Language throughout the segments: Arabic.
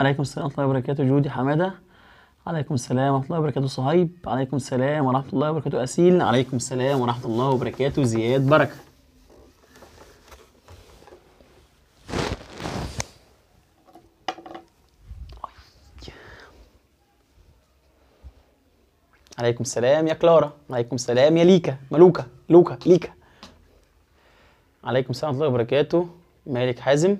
عليكم السلام ورحمة الله وبركاته جودي حمادة عليكم السلام ورحمة الله وبركاته صهيب عليكم السلام ورحمة الله وبركاته أسيل عليكم السلام ورحمة الله وبركاته زياد بركة عليكم السلام يا كلارا عليكم السلام يا ليكا ملوكا لوكا ليكا عليكم السلام ورحمة الله وبركاته مالك حازم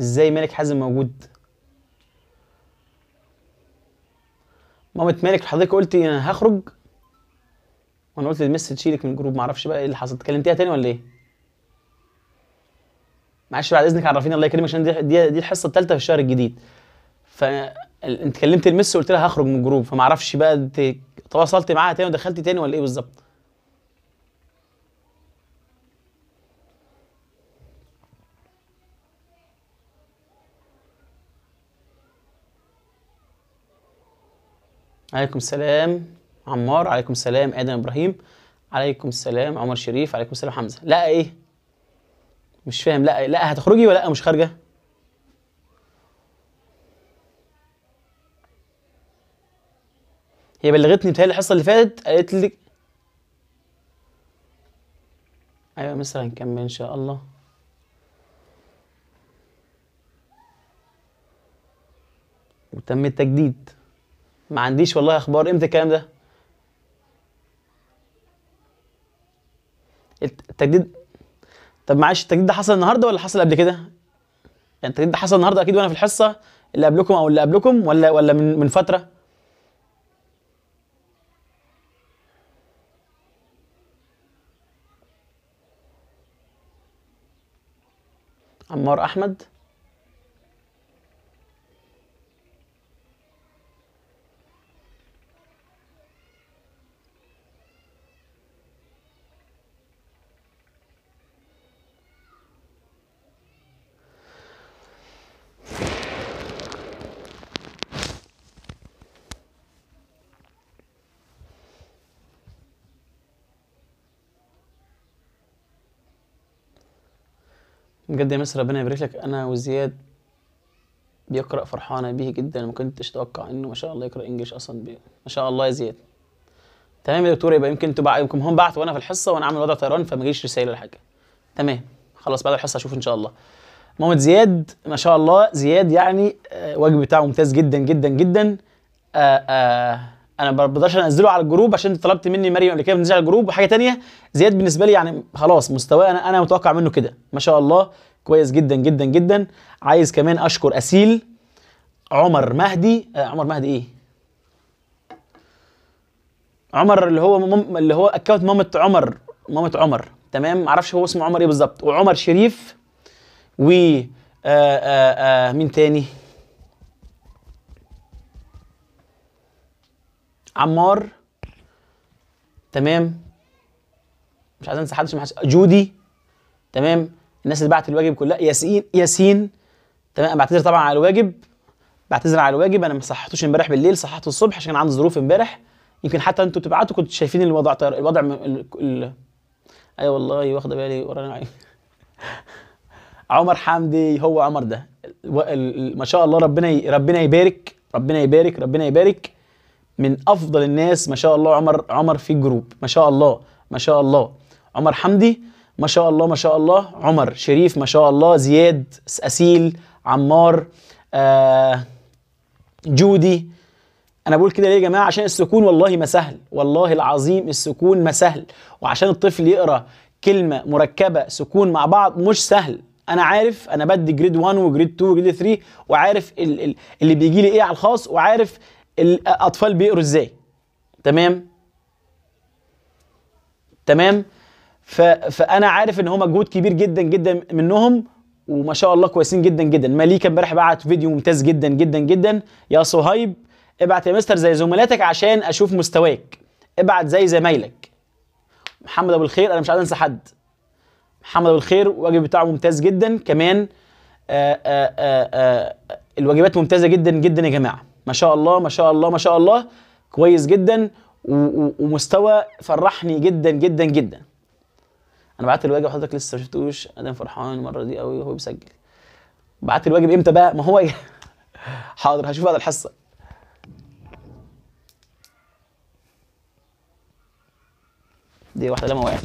ازاي مالك حازم موجود مامة مالك حضرتك قلتي انا هخرج وانا قلت للمس تشيلك من الجروب معرفش بقى ايه اللي حصل اتكلمتيها تاني ولا ايه معلش بعد اذنك عرفيني الله يكرمك عشان دي دي, دي الحصه الثالثه في الشهر الجديد ف انت كلمت المس وقلت لها هخرج من الجروب فما اعرفش بقى انت تواصلت معاها تاني ودخلتي تاني ولا ايه بالظبط عليكم السلام عمار عليكم السلام ادم ابراهيم عليكم السلام عمر شريف عليكم السلام حمزه لا ايه مش فاهم لا لا هتخرجي ولا مش خارجه هي بلغتني بتهيألي الحصه اللي فاتت قالت لي ايوه مثلا هنكمل ان شاء الله وتم التجديد ما عنديش والله اخبار امتى الكلام ده التجديد طب معلش التجديد ده حصل النهارده ولا حصل قبل كده يعني التجديد ده حصل النهارده اكيد وانا في الحصه اللي قبلكم او اللي قبلكم ولا ولا من من فتره عمار احمد بجد يا مصر ربنا يبارك لك انا وزياد بيقرا فرحانه بيه جدا ما كنتش اتوقع انه ما شاء الله يقرا انجلش اصلا بي. ما شاء الله يا زياد تمام يا دكتور يبقى يمكن انتوا يمكن هم بعتوا وانا في الحصه وانا عامل وضع طيران فما جيش رساله ولا حاجه تمام خلاص بعد الحصه اشوف ان شاء الله ماما زياد ما شاء الله زياد يعني الواجب آه، بتاعه ممتاز جدا جدا جدا آآ آه، آآ آه، انا ما بقدرش انزله على الجروب عشان طلبت مني مريم قبل كده بنزل على الجروب وحاجه ثانيه زياد بالنسبه لي يعني خلاص مستواه انا انا متوقع منه كده ما شاء الله كويس جدا جدا جدا عايز كمان اشكر اسيل عمر مهدي آه عمر مهدي ايه عمر اللي هو مم اللي هو اكونت مامة عمر مامة عمر تمام معرفش هو اسمه عمر ايه بالظبط وعمر شريف و آه آه آه مين تاني عمار تمام مش عايز انسى حد عشان جودي تمام الناس اللي بعت الواجب كلها ياسين ياسين تمام بعتذر طبعا على الواجب بعتذر على الواجب انا ما صححتوش امبارح بالليل صححته الصبح عشان عندي ظروف امبارح يمكن حتى انتوا بتبعتوا كنتوا شايفين الوضع طير الوضع م... ال... ال... ايوه والله واخده بالي ورانا عمر حمدي هو عمر ده ما شاء الله ربنا ي... ربنا يبارك ربنا يبارك ربنا يبارك من افضل الناس ما شاء الله عمر عمر في جروب ما شاء الله ما شاء الله عمر حمدي ما شاء الله ما شاء الله عمر شريف ما شاء الله زياد اسيل عمار آه جودي انا بقول كده ليه يا جماعه عشان السكون والله ما سهل والله العظيم السكون ما سهل وعشان الطفل يقرا كلمه مركبه سكون مع بعض مش سهل انا عارف انا بدي جريد 1 وجريد 2 وجريد 3 وعارف اللي بيجي لي ايه على الخاص وعارف الاطفال بيقروا ازاي تمام تمام ف... فانا عارف ان هو مجهود كبير جدا جدا منهم وما شاء الله كويسين جدا جدا مليكه امبارح بعت فيديو ممتاز جدا جدا جدا يا صهيب ابعت يا مستر زي زملاتك عشان اشوف مستواك ابعت زي زمايلك محمد ابو الخير انا مش عايز انسى حد محمد ابو الخير الواجب بتاعه ممتاز جدا كمان آآ آه، آآ آه، آآ آه، الواجبات ممتازه جدا جدا يا جماعه ما شاء الله ما شاء الله ما شاء الله كويس جدا ومستوى فرحني جدا جدا جدا انا بعت الواجب حضرتك لسه ما شفتوش انا فرحان المره دي قوي وهو بيسجل بعت الواجب امتى بقى ما هو حاضر هشوف بعد الحصه دي واحده لما وقعت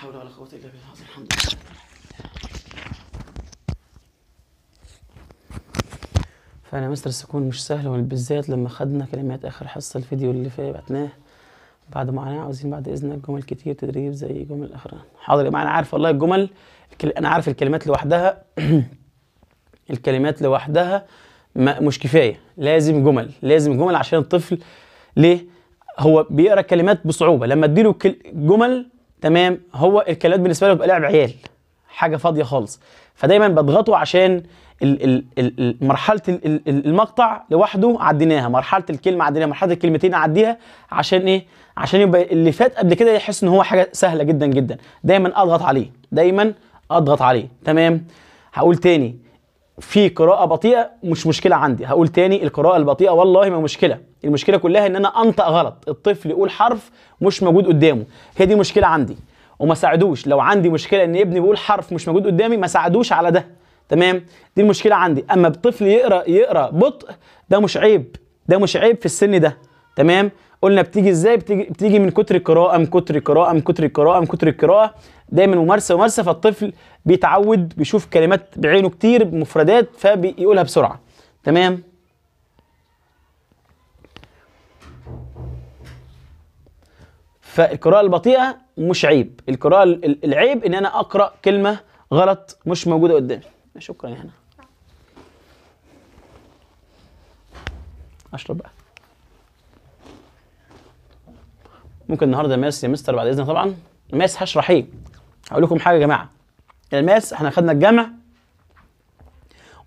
حول ولا قوة إلا بالله الحمد لله فعلا مستر السكون مش سهل وبالذات لما خدنا كلمات آخر حصة الفيديو اللي فيه بعتناه بعد معاناة عاوزين بعد إذنك جمل كتير تدريب زي جمل الآخرين حاضر يا جماعة أنا عارف والله الجمل أنا عارف الكلمات لوحدها الكلمات لوحدها ما مش كفاية لازم جمل لازم جمل عشان الطفل ليه؟ هو بيقرا الكلمات بصعوبة لما تديله جمل تمام هو الكالوريات بالنسبه له بيبقى لعب عيال حاجه فاضيه خالص فدايما بضغطه عشان مرحله المقطع لوحده عديناها مرحله الكلمه عديناها مرحله الكلمتين عديها عشان ايه عشان يبقى اللي فات قبل كده يحس ان هو حاجه سهله جدا جدا دايما اضغط عليه دايما اضغط عليه تمام هقول تاني في قراءة بطيئة مش مشكلة عندي هقول تاني القراءة البطيئة والله ما مشكلة المشكلة كلها ان انا انطق غلط الطفل يقول حرف مش موجود قدامه هي دي مشكلة عندي وما ساعدوش لو عندي مشكلة ان ابني بيقول حرف مش موجود قدامي ما ساعدوش على ده تمام دي المشكلة عندي اما الطفل يقرأ يقرأ بطء ده مش عيب ده مش عيب في السن ده تمام قلنا بتيجي ازاي بتيجي, بتيجي من كتر القراءه من كتر القراءه من كتر القراءه من كتر القراءه دايما ممارسه ممارسه فالطفل بيتعود بيشوف كلمات بعينه كتير بمفردات فبيقولها بسرعه تمام فالقراءه البطيئه مش عيب القراءه العيب ان انا اقرا كلمه غلط مش موجوده قدامي شكرا يا هنا اشرب بقى ممكن النهارده ماس يا مستر بعد اذنك طبعا ماس هشرح ايه هقول لكم حاجه يا جماعه الماس احنا خدنا الجمع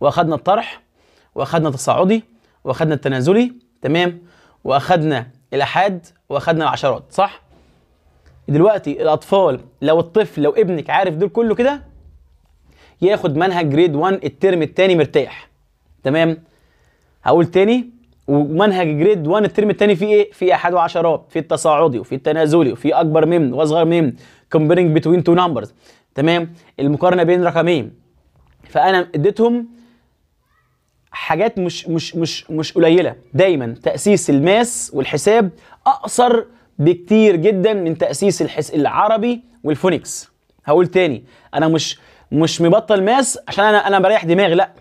واخدنا الطرح واخدنا التصاعدي واخدنا التنازلي تمام واخدنا الاحاد واخدنا العشرات صح دلوقتي الاطفال لو الطفل لو ابنك عارف دول كله كده ياخد منهج جريد 1 الترم الثاني مرتاح تمام هقول تاني ومنهج جريد 1 الترم الثاني فيه ايه؟ فيه احاد وعشرات، في التصاعدي وفي التنازلي وفي اكبر من واصغر من comparing between two numbers تمام المقارنه بين رقمين فانا اديتهم حاجات مش مش مش مش قليله دايما تاسيس الماس والحساب اقصر بكتير جدا من تاسيس الحس العربي والفونكس هقول تاني انا مش مش مبطل ماس عشان انا انا بريح دماغي لا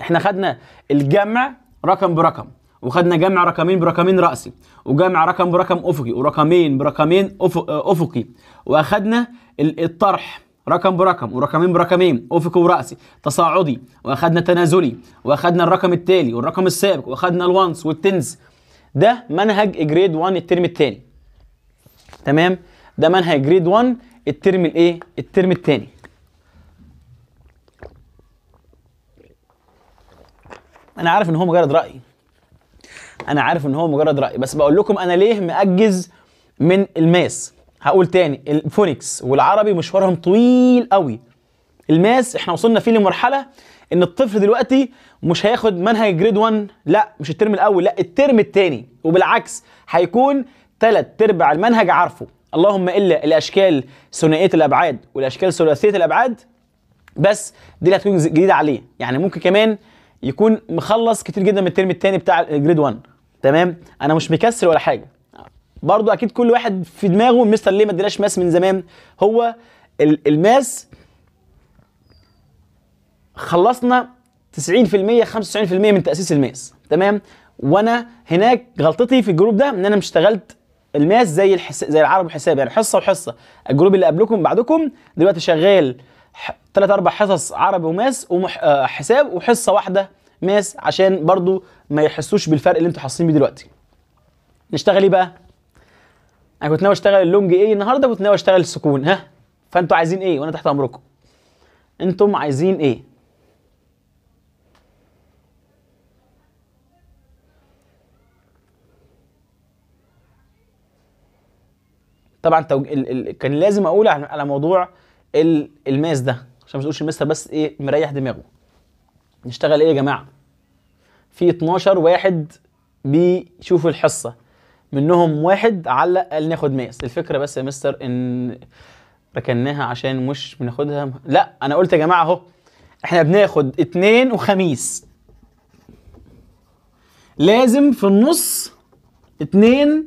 احنا خدنا الجمع رقم برقم وخدنا جمع رقمين برقمين رأسي وجمع رقم برقم أفقي ورقمين برقمين أفقي واخدنا الطرح رقم برقم ورقمين برقمين افقي وراسي تصاعدي واخدنا تنازلي واخدنا الرقم التالي والرقم السابق واخدنا الوانس والتنز ده منهج جريد 1 الترم الثاني تمام ده منهج جريد 1 الترم الايه الترم الثاني انا عارف ان هو مجرد راي انا عارف ان هو مجرد راي بس بقول لكم انا ليه مأجز من الماس هقول تاني الفونكس والعربي مشوارهم طويل قوي الماس احنا وصلنا فيه لمرحله ان الطفل دلوقتي مش هياخد منهج جريد 1 لا مش الترم الاول لا الترم الثاني وبالعكس هيكون ثلاث ارباع المنهج عارفه اللهم الا الاشكال ثنائيه الابعاد والاشكال ثلاثيه الابعاد بس دي اللي هتكون جديده عليه يعني ممكن كمان يكون مخلص كتير جدا من الترم الثاني بتاع الجريد 1 تمام انا مش مكسر ولا حاجه برضو اكيد كل واحد في دماغه مستر ليه ما اديناش ماس من زمان هو الماس خلصنا 90% 95% من تاسيس الماس تمام وانا هناك غلطتي في الجروب ده ان انا مش اشتغلت الماس زي الحس... زي العرب والحساب يعني حصه وحصه الجروب اللي قبلكم بعدكم دلوقتي شغال ثلاث اربع حصص عربي وماس وحساب ومح... آه، وحصه واحده ماس عشان برضو ما يحسوش بالفرق اللي انتوا حاسين بيه دلوقتي نشتغل ايه بقى انا كنت ناوي اشتغل اللونج ايه النهارده كنت ناوي اشتغل السكون ها فانتوا عايزين ايه وانا تحت امركم انتم عايزين ايه طبعا كان لازم اقول على موضوع الماس ده عشان ما تقولش المستر بس ايه مريح دماغه نشتغل ايه يا جماعه في 12 واحد بيشوفوا الحصه منهم واحد علق قال ناخد ماس الفكره بس يا مستر ان ركناها عشان مش بناخدها لا انا قلت يا جماعه اهو احنا بناخد اثنين وخميس لازم في النص اثنين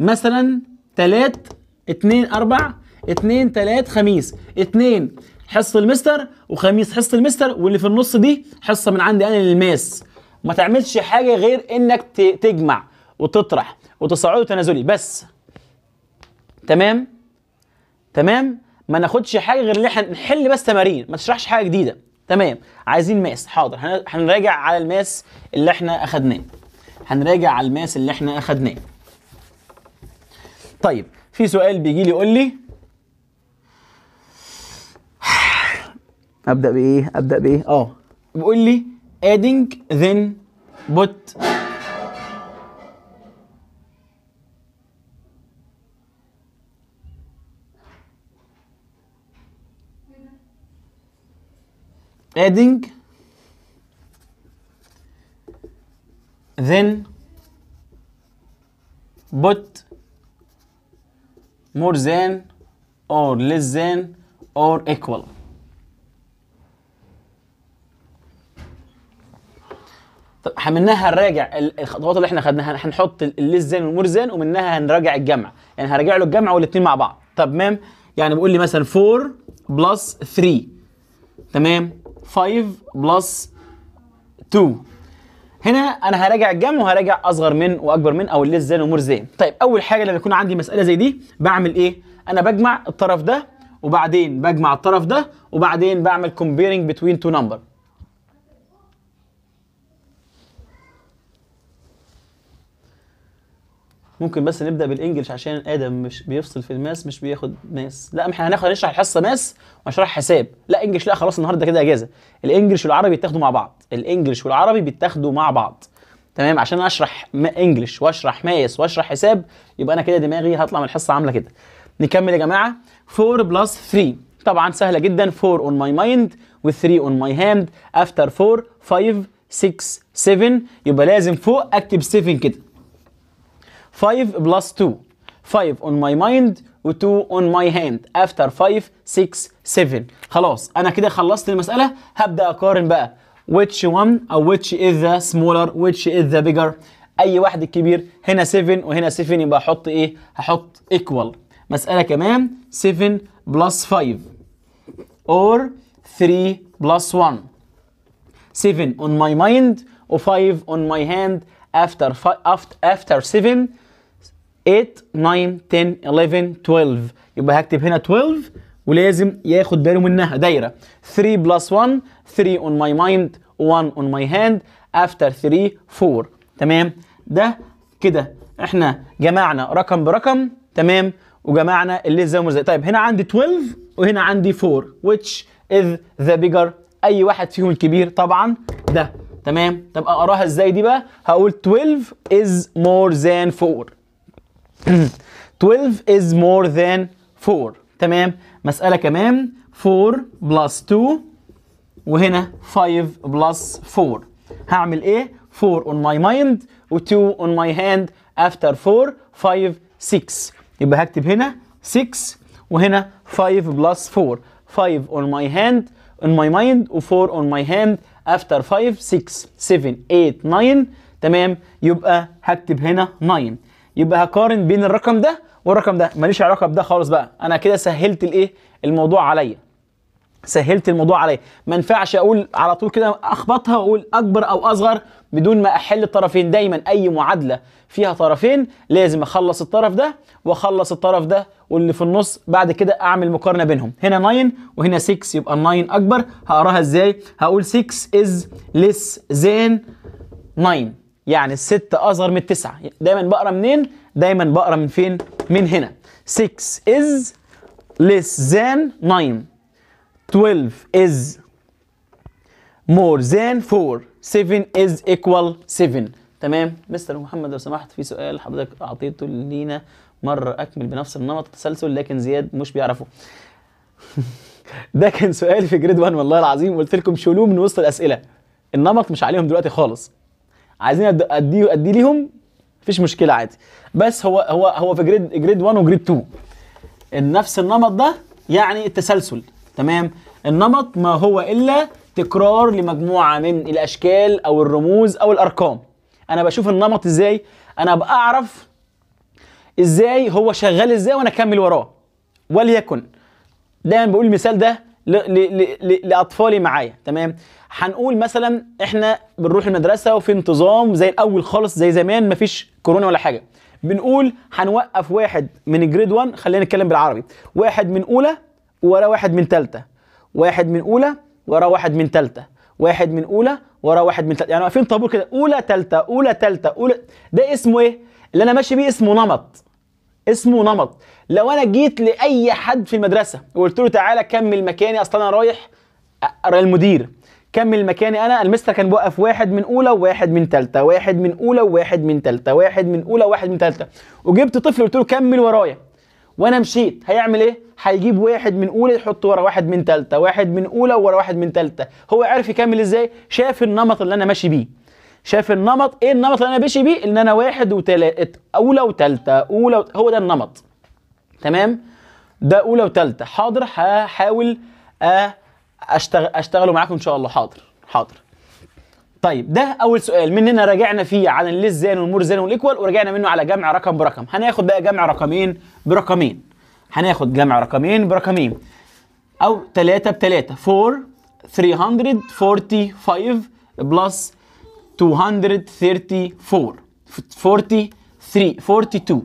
مثلا تلات اثنين اربع اثنين تلات خميس اثنين حصة المستر وخميس حصة المستر واللي في النص دي حصة من عندي انا للماس ما تعملش حاجة غير انك تجمع وتطرح وتصاعدي تنازلي بس تمام تمام ما ناخدش حاجه غير ان احنا نحل بس تمارين ما تشرحش حاجه جديده تمام عايزين ماس حاضر هنراجع على الماس اللي احنا اخدناه هنراجع على الماس اللي احنا اخدناه طيب في سؤال بيجي لي يقول لي ابدا بايه ابدا بايه اه بيقول لي adding then put adding then put more than or less than or equal طب منها هنراجع الخطوات اللي احنا خدناها هنحط الليس زين والمور زين ومنها هنراجع الجمع يعني هراجع له الجمع والاثنين مع بعض طب مام يعني بيقول لي مثلا 4 بلس 3 تمام 5 بلس 2 هنا انا هراجع الجمع وهراجع اصغر من واكبر من او الليس زي الامور زين طيب اول حاجه لما يكون عندي مساله زي دي بعمل ايه انا بجمع الطرف ده وبعدين بجمع الطرف ده وبعدين بعمل comparing between two نمبر ممكن بس نبدا بالانجلش عشان ادم مش بيفصل في الماس مش بياخد ماس لا احنا هناخد هنشرح الحصه ماس ونشرح حساب لا انجلش لا خلاص النهارده كده اجازه الانجلش والعربي بيتاخدوا مع بعض الانجلش والعربي بيتاخدوا مع بعض تمام عشان اشرح انجلش واشرح ماس واشرح حساب يبقى انا كده دماغي هطلع من الحصه عامله كده نكمل يا جماعه 4 بلس 3 طبعا سهله جدا 4 اون ماي مايند و 3 اون ماي هاند افتر 4 5 6 7 يبقى لازم فوق اكتب 7 كده 5 plus 2 5 on my mind و2 on my hand after 5 6 7 خلاص انا كده خلصت المساله هبدا اقارن بقى which one او which is the smaller which is the bigger اي واحد الكبير هنا 7 وهنا 7 يبقى احط ايه هحط equal مساله كمان 7 plus 5 or 3 plus 1 7 on my mind و5 on my hand after after after 7 8 9 10 11 12 يبقى هكتب هنا 12 ولازم ياخد باله منها دايره 3 بلس 1 3 on my mind 1 on my hand after 3 4 تمام ده كده احنا جمعنا رقم برقم تمام وجمعنا اللي زي زي طيب هنا عندي 12 وهنا عندي 4 which is the bigger اي واحد فيهم الكبير طبعا ده تمام طب اقراها ازاي دي بقى هقول 12 is more than 4 12 is more than 4 تمام مسألة كمان 4 plus 2 وهنا 5 plus 4 هعمل ايه 4 on my mind و2 on my hand after 4 5 6 يبقى هكتب هنا 6 وهنا 5 plus 4 5 on my hand on my mind و4 on my hand after 5 6 7 8 9 تمام يبقى هكتب هنا 9 يبقى هقارن بين الرقم ده والرقم ده ماليش علاقه بده خالص بقى انا كده سهلت الايه الموضوع عليا سهلت الموضوع عليا ما ينفعش اقول على طول كده اخبطها واقول اكبر او اصغر بدون ما احل الطرفين دايما اي معادله فيها طرفين لازم اخلص الطرف ده واخلص الطرف ده واللي في النص بعد كده اعمل مقارنه بينهم هنا 9 وهنا 6 يبقى 9 اكبر هقراها ازاي هقول 6 is less than 9 يعني الست اصغر من التسعه دايما بقرا منين دايما بقرا من فين من هنا 6 is less than 9 12 is more than 4 7 is equal 7 تمام مستر محمد لو سمحت في سؤال حضرتك اعطيته لينا مره اكمل بنفس النمط التسلسل لكن زياد مش بيعرفه ده كان سؤال في جريد 1 والله العظيم قلت لكم شيلوه من وسط الاسئله النمط مش عليهم دلوقتي خالص عايزين ادي ادي ليهم مفيش مشكله عادي بس هو هو هو في جريد جريد 1 وجريد 2 نفس النمط ده يعني التسلسل تمام النمط ما هو الا تكرار لمجموعه من الاشكال او الرموز او الارقام انا بشوف النمط ازاي انا بعرف ازاي هو شغال ازاي وانا اكمل وراه وليكن دايما بقول المثال ده لاطفالي معايا تمام هنقول مثلا احنا بنروح المدرسه وفي انتظام زي الاول خالص زي زمان مفيش كورونا ولا حاجه بنقول هنوقف واحد من جريد 1 خلينا نتكلم بالعربي واحد من اولى ورا واحد من ثالثه واحد من اولى ورا واحد من ثالثه واحد من اولى ورا واحد من ثالثه يعني واقفين طابور كده اولى ثالثه اولى ثالثه اولى ده اسمه ايه اللي انا ماشي بيه اسمه نمط اسمه نمط لو انا جيت لاي حد في المدرسه وقلت له تعالى كمل مكاني اصلا انا رايح المدير كمل مكاني انا المستر كان بوقف واحد من اولى وواحد من ثالثه واحد من اولى وواحد من ثالثه واحد من اولى وواحد من ثالثه وجبت طفل قلت له كمل ورايا وانا مشيت هيعمل ايه هيجيب واحد من اولى يحط ورا واحد من ثالثه واحد من اولى ورا واحد من ثالثه هو عارف يكمل ازاي شاف النمط اللي انا ماشي بيه شاف النمط ايه النمط اللي انا ماشي بيه ان انا واحد وتلاتة اولى وتالتة اولى وت... هو ده النمط تمام ده اولى وتالتة حاضر هحاول اشتغل اشتغله معاكم ان شاء الله حاضر حاضر طيب ده اول سؤال مننا راجعنا فيه عن الليزان والمورزان والايكوال ورجعنا منه على جمع رقم برقم هناخد بقى جمع رقمين برقمين هناخد جمع رقمين برقمين او 3 ب 3 4 345 بلس 234 43 42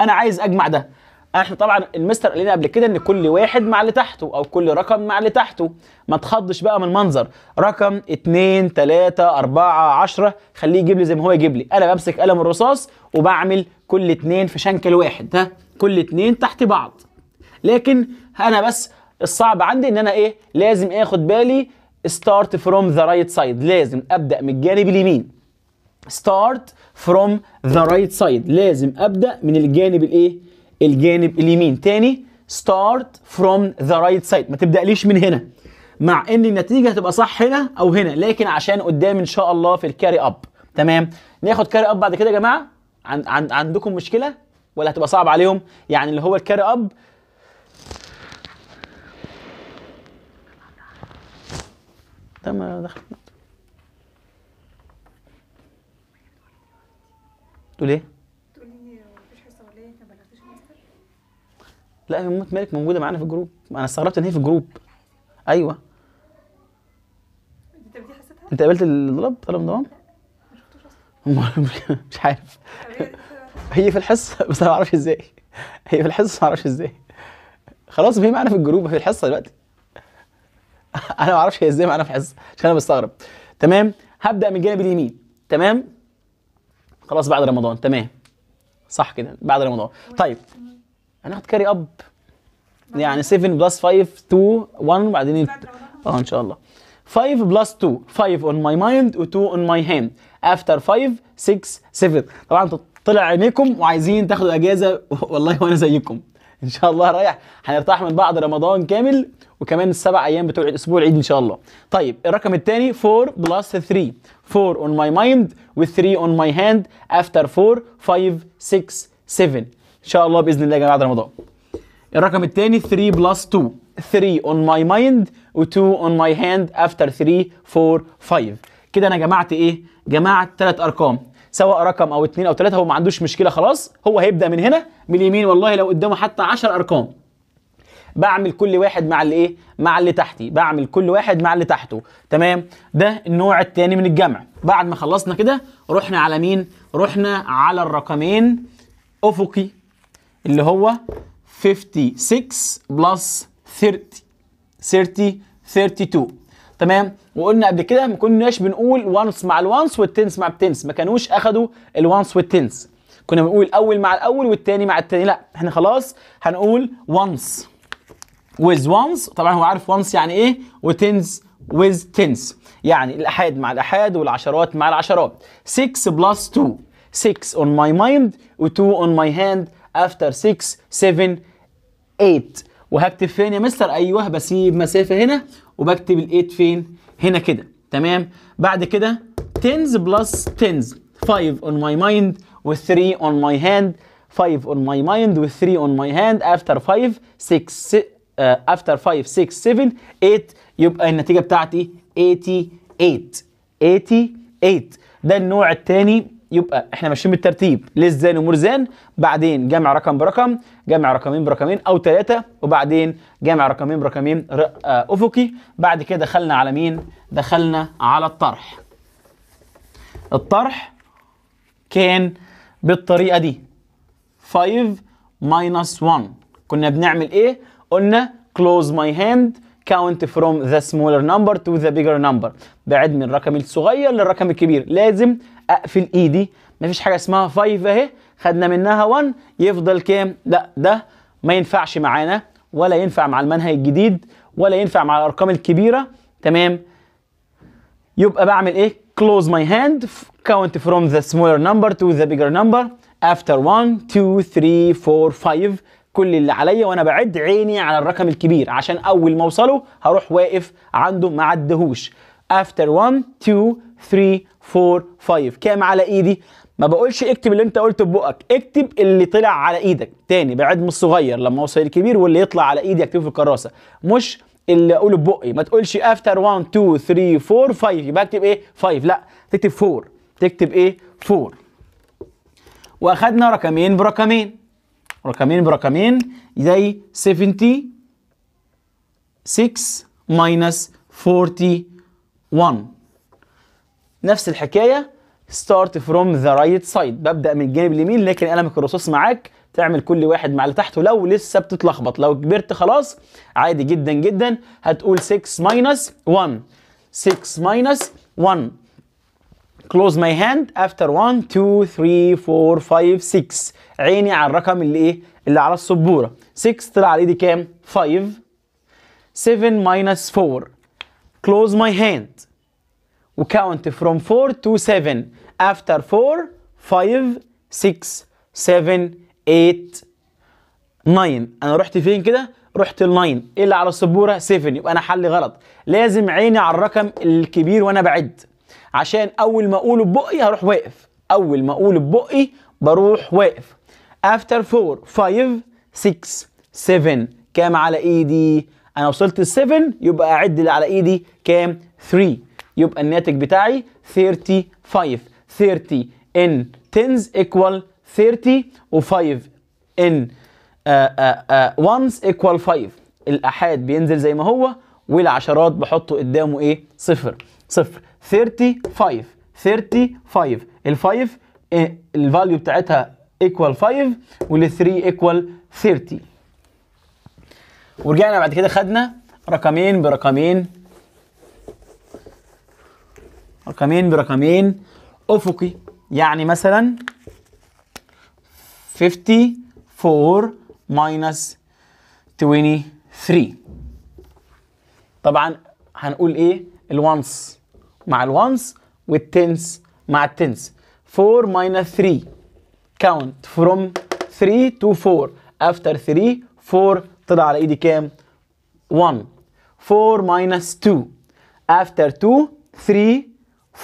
انا عايز اجمع ده احنا طبعا المستر قال لنا قبل كده ان كل واحد مع اللي تحته او كل رقم مع اللي تحته ما تخضش بقى من المنظر رقم 2 3 4 10 خليه يجيب لي زي ما هو يجيب لي انا بمسك قلم الرصاص وبعمل كل اتنين في شنكل واحد ها كل اتنين تحت بعض لكن انا بس الصعب عندي ان انا ايه لازم اخد بالي ستارت فروم ذا رايت سايد لازم ابدا من الجانب اليمين ستارت فروم ذا رايت سايد لازم ابدا من الجانب الايه الجانب اليمين تاني ستارت فروم ذا رايت سايد ما تبدأليش من هنا مع ان النتيجه هتبقى صح هنا او هنا لكن عشان قدام ان شاء الله في الكاري اب تمام ناخد كاري اب بعد كده يا جماعه عند عند عندكم مشكله ولا هتبقى صعب عليهم يعني اللي هو الكاري اب ده ما دخل تقول ايه؟, ايه؟ لا هي مامت مالك موجودة معانا في الجروب، أنا استغربت إن هي في الجروب. أيوه. أنت دي حسيتها؟ أنت قابلت الضرب طلب نظام؟ مش عارف. هي في الحصة بس أنا ما أعرفش إزاي. هي في الحصة ما أعرفش إزاي. خلاص هي معانا في الجروب هي في الحصة دلوقتي. انا ما اعرفش هي ازاي معانا في حصه عشان انا بستغرب تمام هبدا من الجانب اليمين تمام خلاص بعد رمضان تمام صح كده بعد رمضان طيب هناخد كاري اب يعني 7 بلس 5 2 1 بعدين اه ان شاء الله 5 بلس 2 5 اون ماي مايند و 2 اون ماي هاند افتر 5 6 7 طبعا طلع عينيكم وعايزين تاخدوا اجازه والله وانا زيكم ان شاء الله رايح هنرتاح من بعض رمضان كامل وكمان السبع ايام بتوع الاسبوع العيد ان شاء الله طيب الرقم الثاني 4 بلس 3 4 on my mind و 3 on my hand after 4 5 6 7 ان شاء الله باذن الله يا جماعه رمضان الرقم الثاني 3 بلس 2 3 on my mind و 2 on my hand after 3 4 5 كده انا جمعت ايه جمعت ثلاث ارقام سواء رقم او اثنين او ثلاثه هو ما عندوش مشكله خلاص هو هيبدا من هنا من اليمين والله لو قدامه حتى 10 ارقام بعمل كل واحد مع اللي ايه مع اللي تحتي بعمل كل واحد مع اللي تحته تمام ده النوع الثاني من الجمع بعد ما خلصنا كده رحنا على مين رحنا على الرقمين افقي اللي هو 56 بلس 30 30 32 تمام وقلنا قبل كده ما كناش بنقول وانس مع الوانس والتنس مع التنس ما كانوش اخدوا الوانس والتنس كنا بنقول الاول مع الاول والتاني مع التاني لا احنا خلاص هنقول وانس ويز وانس طبعا هو عارف وانس يعني ايه وتنس ويز تنس يعني الأحاد مع الأحاد والعشرات مع العشرات 6 بلس 2 6 on my mind و 2 on my hand after 6 7 8 وهكتب فين يا مستر أيوه بسيب مسافة هنا وبكتب ال8 فين هنا كده تمام بعد كده 10 بلس 10 5 on my mind و3 on my hand 5 on my mind و3 on my hand after 5 6 uh, after 5 6 7 8 يبقى النتيجه بتاعتي 88 88 ده النوع الثاني يبقى احنا ماشيين بالترتيب ليس زين ومور زين بعدين جمع رقم برقم جمع رقمين برقمين او ثلاثه وبعدين جمع رقمين برقمين آه، افقي بعد كده دخلنا على مين دخلنا على الطرح الطرح كان بالطريقه دي 5 1 كنا بنعمل ايه قلنا close my hand count from the smaller number to the bigger number بعد من الرقم الصغير للرقم الكبير لازم اقفل ايدي مفيش حاجه اسمها 5 اهي خدنا منها 1 يفضل كام لا ده ما ينفعش معانا ولا ينفع مع المنهج الجديد ولا ينفع مع الارقام الكبيره تمام يبقى بعمل ايه كلوز ماي هاند كاونت فروم ذا سمولر نمبر تو ذا بيجر نمبر افتر 1 2 3 4 5 كل اللي عليا وانا بعد عيني على الرقم الكبير عشان اول ما اوصله هروح واقف عنده ما عدهوش افتر 1 2 3 4 5 كام على ايدي ما بقولش اكتب اللي انت قلته ببقك اكتب اللي طلع على ايدك تاني بعد من الصغير لما اوصل الكبير واللي يطلع على ايدي اكتبه في الكراسه مش اللي اقوله ببقي ما تقولش افتر 1 2 3 4 5 يبقى اكتب ايه 5 لا تكتب 4 تكتب ايه 4 واخدنا رقمين برقمين رقمين برقمين زي 76 minus 41 نفس الحكايه ستارت فروم ذا رايت سايد ببدا من الجانب اليمين لكن قلمك الرصاص معاك تعمل كل واحد مع اللي تحته لو لسه بتتلخبط لو كبرت خلاص عادي جدا جدا هتقول 6 ماينس 1 6 ماينس 1 كلوز ماي هاند افتر 1 2 3 4 5 6 عيني على الرقم اللي ايه اللي على السبوره 6 طلع على ايدي كام 5 7 ماينس 4 كلوز ماي هاند وكاونت فروم 4 تو 7 افتر 4 5 6 7 8 9 انا رحت فين كده رحت ال 9 ايه اللي على السبوره 7 يبقى انا حلي غلط لازم عيني على الرقم الكبير وانا بعد عشان اول ما اقوله ببقي هروح واقف اول ما اقوله ببقي بروح واقف افتر 4 5 6 7 كام على ايدي انا وصلت ال 7 يبقى اعد اللي على ايدي كام 3 يبقى الناتج بتاعي 35 30 in tens equal 30 و5 in ones equal 5 الأحاد بينزل زي ما هو والعشرات بحطه قدامه ايه صفر صفر 35 35 ال5 الفاليو بتاعتها ايكوال 5 وال 3 ايكوال 30 ورجعنا بعد كده خدنا رقمين برقمين رقمين برقمين افقي يعني مثلا 54 minus 23 طبعا هنقول ايه الوانس مع الوانس والتنس مع التنس 4 minus 3 count from 3 to 4 after 3 4 طلع على ايدي كام 1 4 minus 2 after 2 3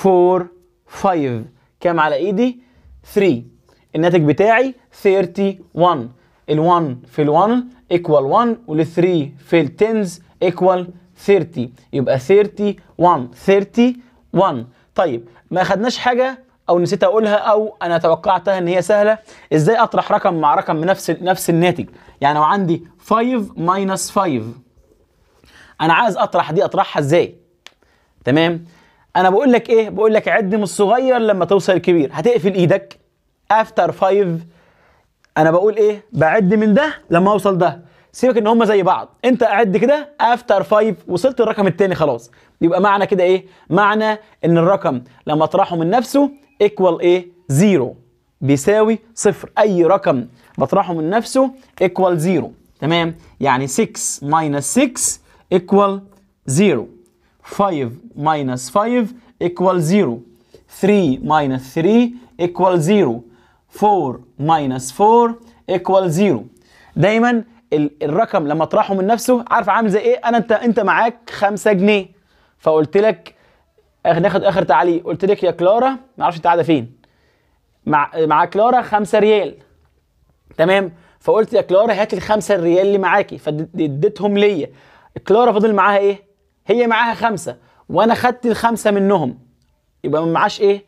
4 5 كام على ايدي 3 الناتج بتاعي 31 ال1 في ال1 ايكوال 1 وال3 في ال التنز ايكوال 30 يبقى 31 31 طيب ما خدناش حاجه او نسيت اقولها او انا توقعتها ان هي سهله ازاي اطرح رقم مع رقم بنفس نفس الناتج يعني لو عندي 5 minus 5 انا عايز اطرح دي اطرحها ازاي تمام انا بقول لك ايه بقول لك عد من الصغير لما توصل الكبير هتقفل ايدك افتر 5 انا بقول ايه بعد من ده لما اوصل ده سيبك ان هم زي بعض انت اعد كده افتر 5 وصلت الرقم الثاني خلاص يبقى معنى كده ايه معنى ان الرقم لما اطرحه من نفسه ايكوال ايه زيرو بيساوي صفر اي رقم بطرحه من نفسه ايكوال زيرو تمام يعني 6 ماينس 6 ايكوال زيرو 5 minus 5 equals 0 3 minus 3 equals 0 4 minus 4 equals 0 دايما الرقم لما اطرحه من نفسه عارف عامل زي ايه انا انت انت معاك 5 جنيه فقلت لك ناخد اخر تعليق قلت لك يا كلارا ما اعرفش انت قاعده فين مع مع كلارا 5 ريال تمام فقلت يا كلارا هات ال 5 ريال اللي معاكي فاديتهم ليا كلارا فضل معاها ايه هي معاها خمسة وانا خدت الخمسة منهم يبقى ما معاش ايه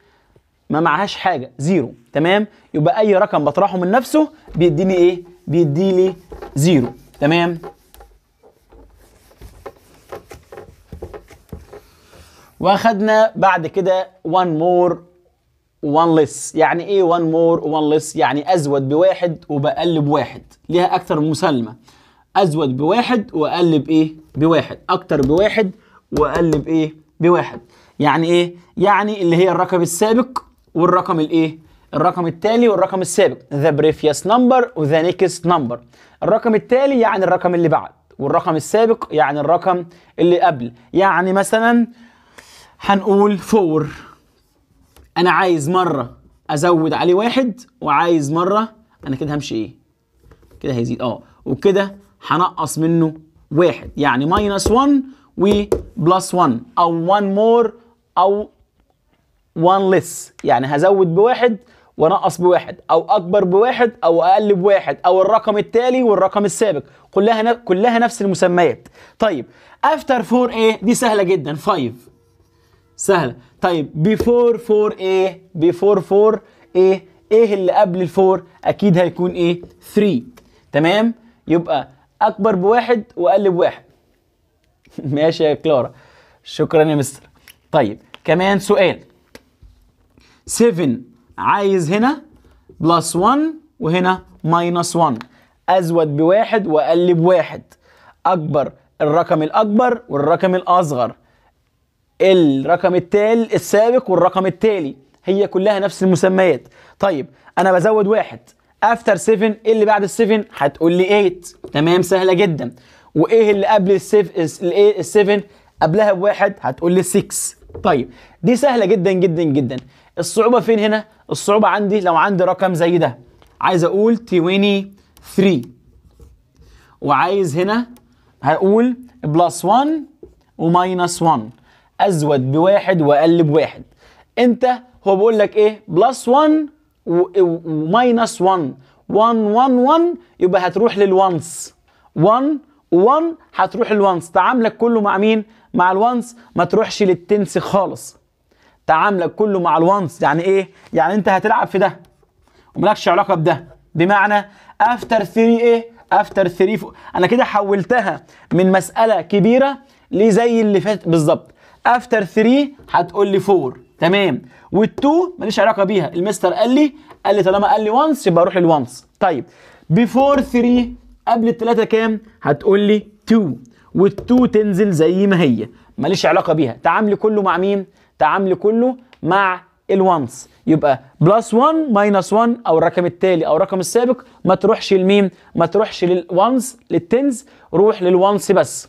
ما معهاش حاجة زيرو تمام يبقى اي رقم بطرحه من نفسه بيديني ايه بيديلي زيرو تمام واخدنا بعد كده one more one less يعني ايه one more one less يعني ازود بواحد وبقلب بواحد ليها اكتر من مسلمه ازود بواحد واقل بايه بواحد اكتر بواحد واقل بايه بواحد يعني ايه يعني اللي هي الرقم السابق والرقم الايه الرقم التالي والرقم السابق ذا بريفيس نمبر وذا نيكست نمبر الرقم التالي يعني الرقم اللي بعد والرقم السابق يعني الرقم اللي قبل يعني مثلا هنقول فور انا عايز مره ازود عليه واحد وعايز مره انا كده همشي ايه كده هيزيد اه وكده هنقص منه واحد يعني ماينس 1 و بلس 1 او 1 مور او 1 ليس يعني هزود بواحد ونقص بواحد او اكبر بواحد او اقل بواحد او الرقم التالي والرقم السابق كلها كلها نفس المسميات طيب افتر 4 ايه دي سهله جدا 5 سهله طيب بيفور 4 ايه بيفور 4 ايه ايه اللي قبل الفور اكيد هيكون ايه 3 تمام يبقى اكبر بواحد واقل بواحد ماشي يا كلارا شكرا يا مستر طيب كمان سؤال 7 عايز هنا بلس 1 وهنا ماينس 1 ازود بواحد واقل بواحد اكبر الرقم الاكبر والرقم الاصغر الرقم التالي السابق والرقم التالي هي كلها نفس المسميات طيب انا بزود واحد افتر 7 ايه اللي بعد ال 7 هتقول لي 8 تمام سهله جدا وايه اللي قبل ال 7 ال 7 قبلها بواحد هتقول لي 6 طيب دي سهله جدا جدا جدا الصعوبه فين هنا الصعوبه عندي لو عندي رقم زي ده عايز اقول 23 وعايز هنا هقول بلس 1 وماينس 1 ازود بواحد واقل بواحد انت هو بيقول لك ايه بلس 1 وماينس 1 1 1 1 يبقى هتروح للونس 1 و1 هتروح للونس تعاملك كله مع مين مع الونس ما تروحش للتنس خالص تعاملك كله مع الونس يعني ايه يعني انت هتلعب في ده وملكش علاقه بده بمعنى افتر 3 ايه افتر 3 انا كده حولتها من مساله كبيره لزي اللي فات بالظبط افتر 3 هتقول لي 4 تمام والتو ماليش علاقه بيها المستر قال لي قال لي طالما قال لي وانس يبقى اروح للوانس طيب بيفور 3 قبل الثلاثه كام هتقول لي 2 والتو تنزل زي ما هي ماليش علاقه بيها تعاملي كله مع مين تعاملي كله مع الوانس يبقى بلس 1 ماينس 1 او الرقم التالي او الرقم السابق ما تروحش لمين ما تروحش للوانس للتنز روح للوانس بس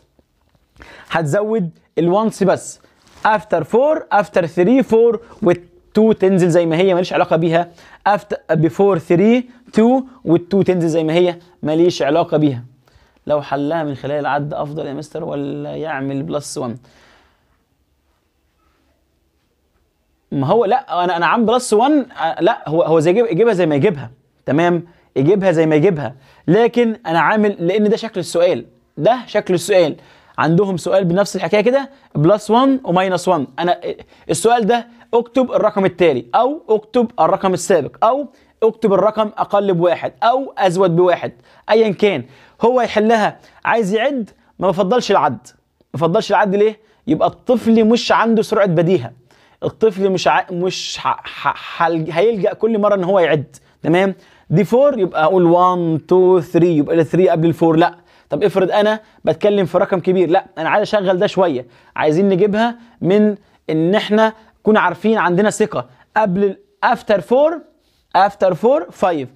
هتزود الوانس بس افتر 4 افتر 3 4 وال2 تنزل زي ما هي ماليش علاقه بيها افتر بيفور 3 2 وال2 تنزل زي ما هي ماليش علاقه بيها لو حلها من خلال العد افضل يا مستر ولا يعمل بلس 1 ما هو لا انا انا عم بلس 1 لا هو هو زي يجيبها زي ما يجيبها تمام يجيبها زي ما يجيبها لكن انا عامل لان ده شكل السؤال ده شكل السؤال عندهم سؤال بنفس الحكايه كده بلس 1 وماينس 1 انا السؤال ده اكتب الرقم التالي او اكتب الرقم السابق او اكتب الرقم اقل بواحد او ازود بواحد ايا كان هو يحلها عايز يعد ما بفضلش العد ما بفضلش العد ليه يبقى الطفل مش عنده سرعه بديهه الطفل مش ع... مش ح... ح... ح... هيلجا كل مره ان هو يعد تمام دي 4 يبقى اقول 1 2 3 يبقى ال 3 قبل ال 4 لا طب افرض انا بتكلم في رقم كبير لا انا عايز اشغل ده شويه عايزين نجيبها من ان احنا نكون عارفين عندنا ثقه قبل افتر فور افتر فور 5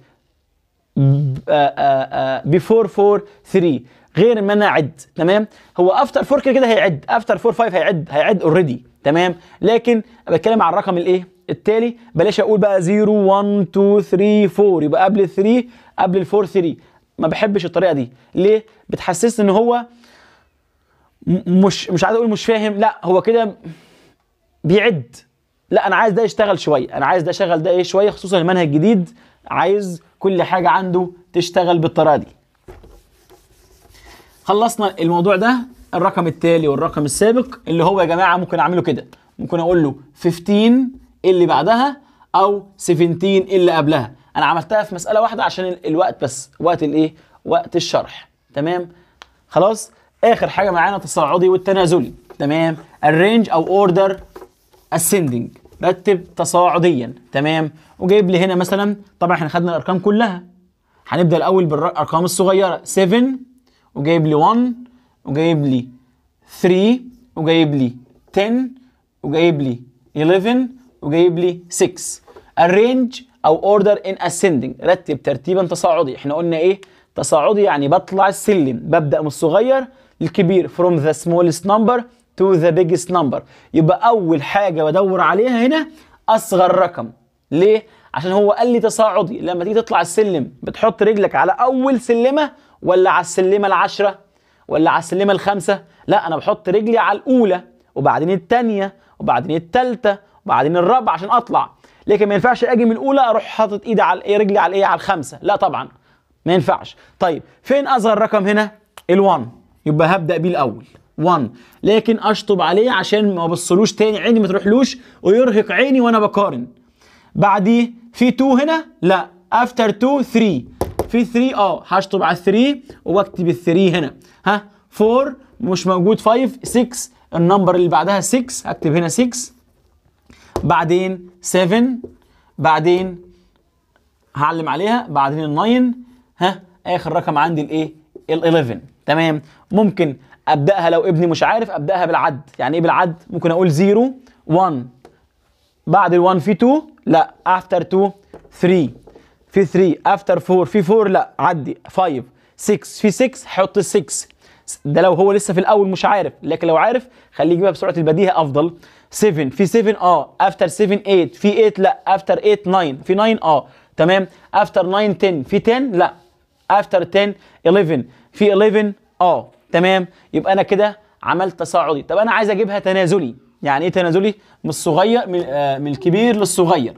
بيفور فور 3 غير ما انا اعد تمام هو افتر فور كده كده هيعد افتر فور 5 هيعد هيعد اوريدي تمام لكن بتكلم على الرقم الايه التالي بلاش اقول بقى 0 1 2 3 4 يبقى قبل 3 قبل 4 3 ما بحبش الطريقه دي ليه بتحسسني ان هو مش مش عايز اقول مش فاهم لا هو كده بيعد لا انا عايز ده يشتغل شويه انا عايز ده شغل ده ايه شويه خصوصا المنهج الجديد عايز كل حاجه عنده تشتغل بالطريقه دي خلصنا الموضوع ده الرقم التالي والرقم السابق اللي هو يا جماعه ممكن اعمله كده ممكن اقول له 15 اللي بعدها او 17 اللي قبلها انا عملتها في مساله واحده عشان الوقت بس وقت الايه وقت الشرح تمام خلاص اخر حاجه معانا تصاعدي والتنازلي تمام الرينج او اوردر اسيندنج رتب تصاعديا تمام وجايب لي هنا مثلا طبعا احنا خدنا الارقام كلها هنبدا الاول بالارقام الصغيره 7 وجايب لي 1 وجايب لي 3 وجايب لي 10 وجايب لي 11 وجايب لي 6 الرينج او اوردر ان اسندنج رتب ترتيبا تصاعدي احنا قلنا ايه تصاعدي يعني بطلع السلم ببدا من الصغير للكبير from the smallest number to the biggest number يبقى اول حاجه بدور عليها هنا اصغر رقم ليه عشان هو قال لي تصاعدي لما تيجي تطلع السلم بتحط رجلك على اول سلمه ولا على السلمه العشره ولا على السلمه الخامسه لا انا بحط رجلي على الاولى وبعدين الثانيه وبعدين الثالثه وبعدين الرابعه عشان اطلع لكن ما ينفعش اجي من الاولى اروح حاطط ايدي على الايه رجلي على الايه على الخمسه لا طبعا ما ينفعش طيب فين اصغر رقم هنا ال1 يبقى هبدا بيه الاول 1 لكن اشطب عليه عشان ما ابصلوش تاني عيني ما تروحلوش ويرهق عيني وانا بقارن بعديه في 2 هنا لا افتر 2 3 في 3 اه هشطب على 3 واكتب ال 3 هنا ها 4 مش موجود 5 6 النمبر اللي بعدها 6 اكتب هنا 6 بعدين 7 بعدين هعلم عليها بعدين 9 ها اخر رقم عندي الايه ال11 تمام ممكن ابداها لو ابني مش عارف ابداها بالعد يعني ايه بالعد ممكن اقول 0 1 بعد ال1 في 2 لا افتر 2 3 في 3 افتر 4 في 4 لا عدي 5 6 في 6 حط 6 ده لو هو لسه في الاول مش عارف لكن لو عارف خليه يجيبها بسرعه البديهه افضل 7 في 7 اه افتر 7 8 في 8 لا افتر 8 9 في 9 اه تمام افتر 9 10 في 10 لا افتر 10 11 في 11 اه تمام يبقى انا كده عملت تصاعدي طب انا عايز اجيبها تنازلي يعني ايه تنازلي من الصغير من, آه من الكبير للصغير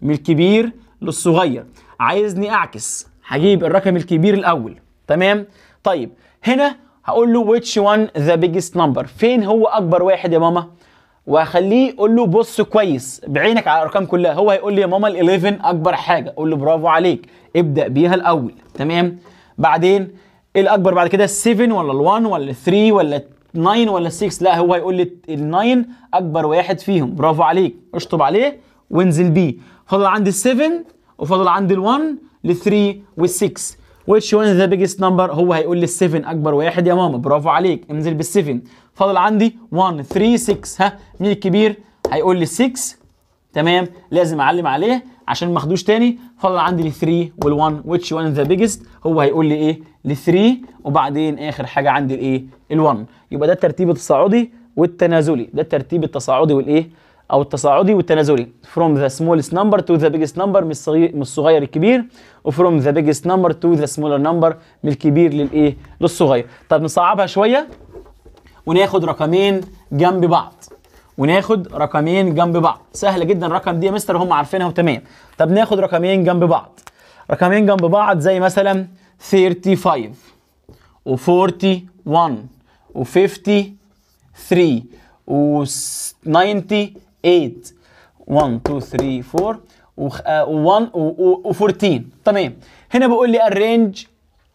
من الكبير للصغير عايزني اعكس هجيب الرقم الكبير الاول تمام طيب هنا هقول له which one the biggest number فين هو اكبر واحد يا ماما واخليه اقول له بص كويس بعينك على الارقام كلها هو هيقول لي يا ماما ال11 اكبر حاجه اقول له برافو عليك ابدا بيها الاول تمام بعدين ايه الاكبر بعد كده ال7 ولا ال1 ولا ال3 ولا 9 ولا 6 لا هو هيقول لي ال9 اكبر واحد فيهم برافو عليك اشطب عليه وانزل بيه فاضل عندي ال7 وفاضل عندي ال1 ل 3 وال6 which one is the biggest number هو هيقول لي ال7 اكبر واحد يا ماما برافو عليك انزل بال7 فاضل عندي 1 3 6 ها مين الكبير هيقول لي 6 تمام لازم اعلم عليه عشان ما اخدوش تاني فاضل عندي ال 3 وال1 which one is the biggest هو هيقول لي ايه ال 3 وبعدين اخر حاجه عندي الايه ال1 يبقى ده الترتيب التصاعدي والتنازلي ده الترتيب التصاعدي والايه او التصاعدي والتنازلي from the smallest number to the biggest number من الصغير من الصغير الكبير و from the biggest number to the smaller number من الكبير للايه للصغير طب نصعبها شويه وناخد رقمين جنب بعض وناخد رقمين جنب بعض سهله جدا الرقم دي يا مستر هم عارفينها وتمام طب ناخد رقمين جنب بعض رقمين جنب بعض زي مثلا 35 و 41 و 53 و 98 1 2 3 4 و1 و14 تمام هنا بيقول لي الرينج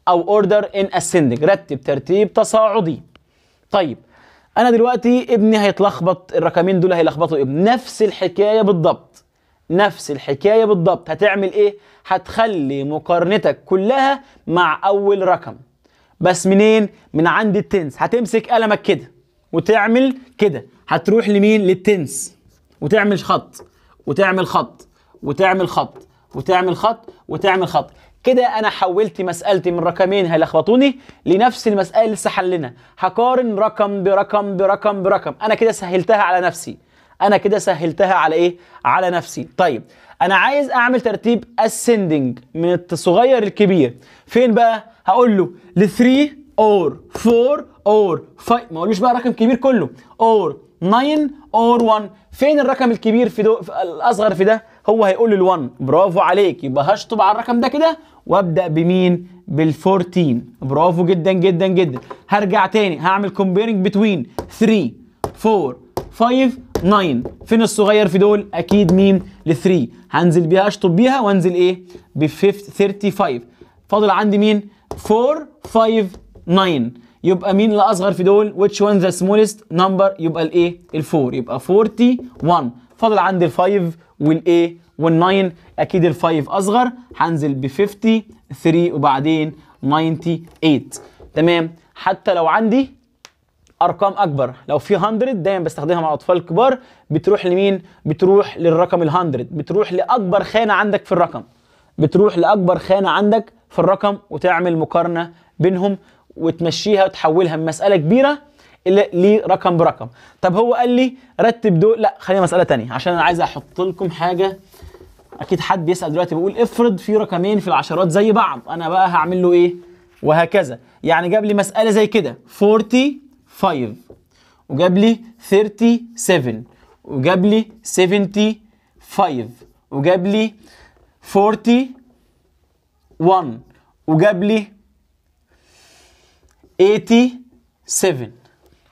او اوردر ان ascending رتب ترتيب تصاعدي طيب انا دلوقتي ابني هيتلخبط الرقمين دول هيلخبطوا ابني نفس الحكايه بالضبط نفس الحكايه بالضبط هتعمل ايه هتخلي مقارنتك كلها مع اول رقم بس منين من عند التنس هتمسك قلمك كده وتعمل كده هتروح لمين للتنس وتعمل خط وتعمل خط وتعمل خط وتعمل خط وتعمل خط كده انا حولت مسالتي من رقمين هيلخبطوني لنفس المساله اللي لسه حلنا هقارن رقم برقم برقم برقم انا كده سهلتها على نفسي انا كده سهلتها على ايه على نفسي طيب انا عايز اعمل ترتيب ascending من الصغير للكبير فين بقى هقول له ل 3 اور 4 اور 5 ما اقولوش بقى رقم كبير كله اور 9 اور 1 فين الرقم الكبير في دو... الاصغر في ده هو هيقول لي ال1 برافو عليك يبقى هشطب على الرقم ده كده وابدا بمين بال14 برافو جدا جدا جدا هرجع تاني هعمل كومبيرنج بتوين 3 4 5 9 فين الصغير في دول اكيد مين ل3 هنزل بيها اشطب بيها وانزل ايه ب 35 فاضل عندي مين 4 5 9 يبقى مين الاصغر في دول which one the smallest number يبقى الايه ال4 يبقى 41 فاضل عندي الفايف والايه والناين اكيد الفايف اصغر هنزل ب 53 وبعدين 98 تمام حتى لو عندي ارقام اكبر لو في 100 دايما بستخدمها مع اطفال كبار بتروح لمين بتروح للرقم ال100 بتروح لاكبر خانه عندك في الرقم بتروح لاكبر خانه عندك في الرقم وتعمل مقارنه بينهم وتمشيها وتحولها من مساله كبيره الا ليه رقم برقم طب هو قال لي رتب دول لا خلينا مساله ثانيه عشان انا عايز احط لكم حاجه اكيد حد بيسال دلوقتي بيقول افرض في رقمين في العشرات زي بعض انا بقى هعمل له ايه وهكذا يعني جاب لي مساله زي كده 45 وجاب لي 37 وجاب لي 75 وجاب لي 41 وجاب لي 87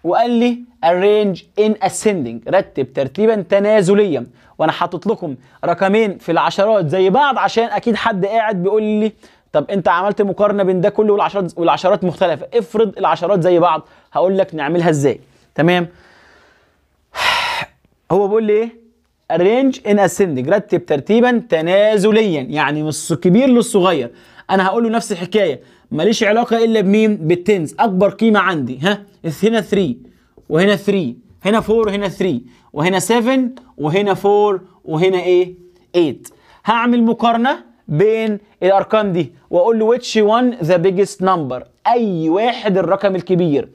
وقال لي arrange in ascending رتب ترتيبا تنازليا وانا حاطط لكم رقمين في العشرات زي بعض عشان اكيد حد قاعد بيقول لي طب انت عملت مقارنه بين ده كله والعشرات والعشرات مختلفه افرض العشرات زي بعض هقول لك نعملها ازاي تمام هو بيقول لي ايه arrange in ascending رتب ترتيبا تنازليا يعني من الكبير للصغير انا هقول له نفس الحكايه ماليش علاقه الا بمين بالتنز اكبر قيمه عندي ها هنا 3 وهنا 3 هنا 4 وهنا 3 وهنا 7 وهنا 4 وهنا ايه 8 هعمل مقارنه بين الارقام دي واقول له which one the biggest number اي واحد الرقم الكبير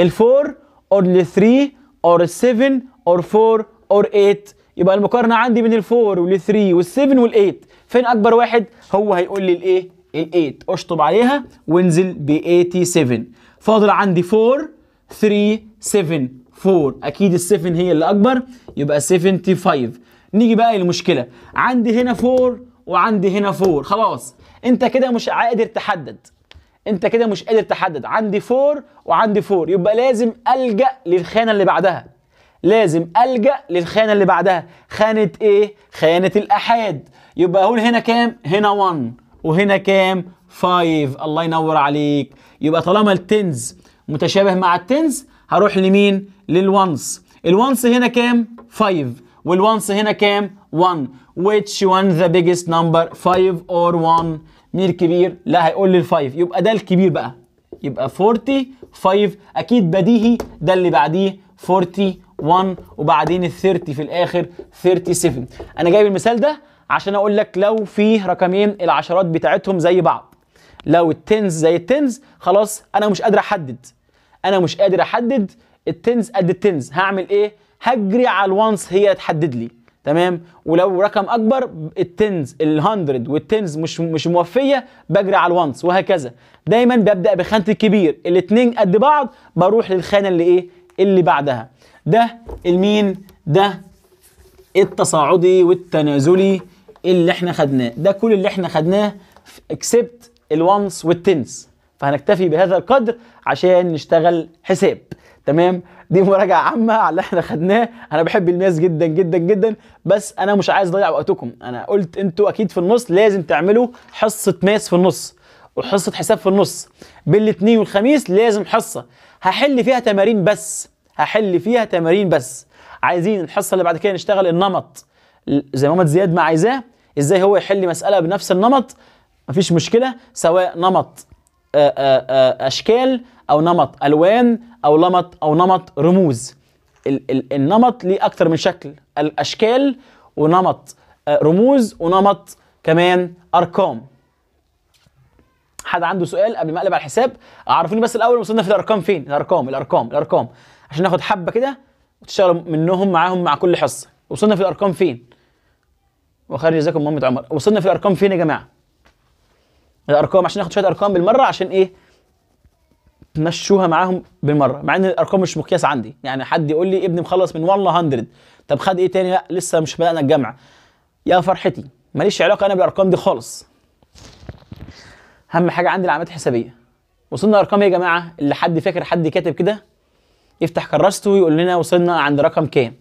ال4 or the 3 or 7 or 4 or 8 يبقى المقارنه عندي بين ال4 وال 3 وال 7 وال 8 فين اكبر واحد هو هيقول لي الايه ال 8 اشطب عليها وانزل ب 87 فاضل عندي 4 3 7 4 اكيد ال 7 هي اللي اكبر يبقى 75 نيجي بقى للمشكله عندي هنا 4 وعندي هنا 4 خلاص انت كده مش قادر تحدد انت كده مش قادر تحدد عندي 4 وعندي 4 يبقى لازم الجا للخانه اللي بعدها لازم الجا للخانه اللي بعدها خانه ايه خانه الاحاد يبقى اقول هنا كام هنا 1 وهنا كام 5 الله ينور عليك يبقى طالما التنز متشابه مع التنز هروح لمين للونس الونس هنا كام 5 والونس هنا كام 1 which one the biggest number 5 or 1 مين الكبير لا هيقول لي 5 يبقى ده الكبير بقى يبقى 45 اكيد بديهي ده اللي بعديه 41 وبعدين ال 30 في الاخر 37 انا جايب المثال ده عشان اقول لك لو في رقمين العشرات بتاعتهم زي بعض لو التنز زي التنز خلاص انا مش قادر احدد انا مش قادر احدد التنز قد التنز هعمل ايه هجري على الوانس هي تحدد لي تمام ولو رقم اكبر التنز ال100 والتنز مش مش موفيه بجري على الوانس وهكذا دايما ببدا بخانه الكبير الاثنين قد بعض بروح للخانه اللي ايه اللي بعدها ده المين ده التصاعدي والتنازلي اللي احنا خدناه ده كل اللي احنا خدناه اكسبت الوانس والتنس فهنكتفي بهذا القدر عشان نشتغل حساب تمام دي مراجعه عامه على اللي احنا خدناه انا بحب الماس جدا جدا جدا بس انا مش عايز اضيع وقتكم انا قلت انتوا اكيد في النص لازم تعملوا حصه ماس في النص وحصه حساب في النص بالاثنين والخميس لازم حصه هحل فيها تمارين بس هحل فيها تمارين بس عايزين الحصه اللي بعد كده نشتغل النمط زي ما ماما زياد ما عايزاه ازاي هو يحل مساله بنفس النمط مفيش مشكله سواء نمط آه، آه، آه، اشكال او نمط الوان او نمط او نمط رموز النمط ليه اكتر من شكل الاشكال ونمط رموز ونمط كمان ارقام حد عنده سؤال قبل ما اقلب على الحساب عرفوني بس الاول وصلنا في الارقام فين الارقام الارقام الارقام عشان ناخد حبه كده وتشتغلوا منهم معاهم مع كل حصه وصلنا في الارقام فين وخير جزاكم محمد عمر وصلنا في الارقام فين يا جماعه الارقام عشان ناخد شويه ارقام بالمره عشان ايه تمشوها معاهم بالمره مع ان الارقام مش مقياس عندي يعني حد يقول لي ابني مخلص من والله 100 طب خد ايه تاني لا لسه مش بدانا الجامعه يا فرحتي ماليش علاقه انا بالارقام دي خالص اهم حاجه عندي العلامات الحسابيه وصلنا ارقام يا جماعه اللي حد فاكر حد كاتب كده يفتح كراسته ويقول لنا وصلنا عند رقم كام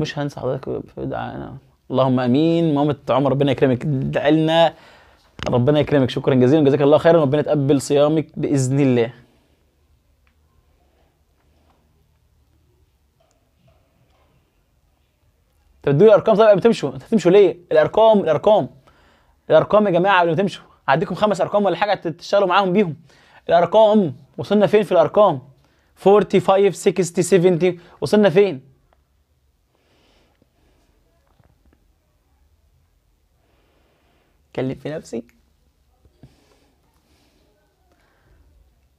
مش هنسى حضرتك في دعائنا اللهم امين مامة عمر ربنا يكرمك ادعي لنا ربنا يكرمك شكرا جزيلا جزاك الله خيرا ربنا يتقبل صيامك باذن الله طب لي الارقام طيب قبل تمشوا انتوا هتمشوا ليه الارقام الارقام الارقام يا جماعه قبل ما تمشوا هديكم خمس ارقام ولا حاجه تشتغلوا معاهم بيهم الارقام وصلنا فين في الارقام 45 60 70 وصلنا فين اتكلم في نفسي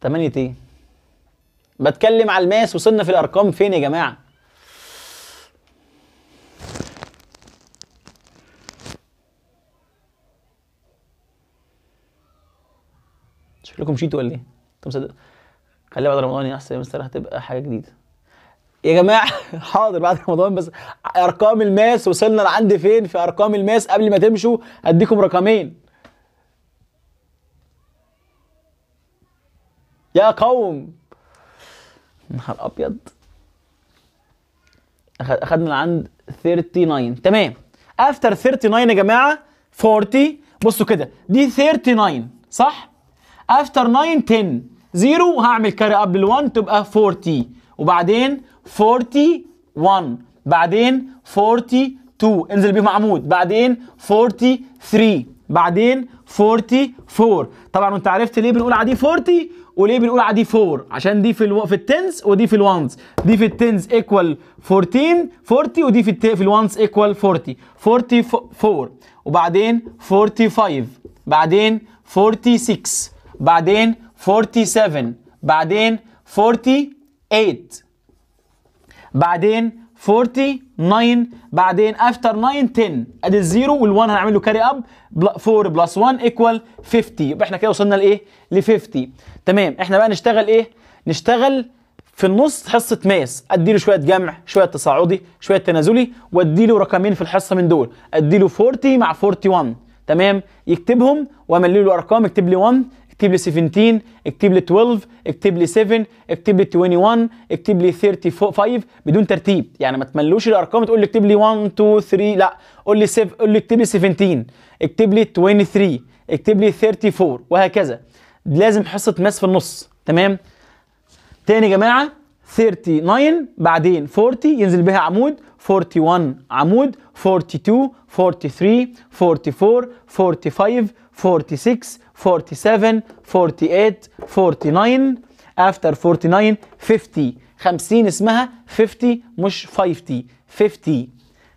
تمانية ايه بتكلم على الماس وصلنا في الارقام فين يا جماعه شكلكم مشيتوا ولا ايه؟ انتوا مصدق خليها بعد رمضان يا احسن مستر هتبقى حاجه جديده يا جماعه حاضر بعد رمضان بس ارقام الماس وصلنا لعند فين في ارقام الماس قبل ما تمشوا اديكم رقمين يا قوم نهار ابيض اخدنا لعند 39 تمام افتر 39 يا جماعه 40 بصوا كده دي 39 صح افتر 9 10 0 هعمل كاري قبل 1 تبقى 40 وبعدين 41 بعدين 42 انزل بيهم عمود بعدين 43 بعدين 44 طبعا وانت عرفت ليه بنقول على دي 40 وليه بنقول على دي 4 عشان دي في الو... في التنس ودي في الوانز دي في التنس ايكوال 14 40 ودي في الت... في الوانز ايكوال 40 44 وبعدين 45 بعدين 46 بعدين 47 بعدين 40 8 بعدين 49 بعدين افتر 9 10 ادي الزيرو وال1 هنعمل له كاري اب 4 بلس 1 ايكوال 50 يبقى احنا كده وصلنا لايه؟ ل 50 تمام احنا بقى نشتغل ايه؟ نشتغل في النص حصه ماس ادي له شويه جمع شويه تصاعدي شويه تنازلي له رقمين في الحصه من دول ادي له 40 مع 41 تمام يكتبهم واملي له ارقام اكتب لي 1 اكتب لي 17 اكتب لي 12 اكتب لي 7 اكتب لي 21 اكتب لي 35 بدون ترتيب يعني ما تملوش الارقام تقول لي اكتب لي 1 2 3 لا قول لي 7 قول لي اكتب لي 17 اكتب لي 23 اكتب لي 34 وهكذا لازم حصه ماس في النص تمام تاني يا جماعه 39 بعدين 40 ينزل بها عمود 41 عمود 42 43 44 45 46 47 48 49 after 49 50 50 اسمها 50 مش 50 50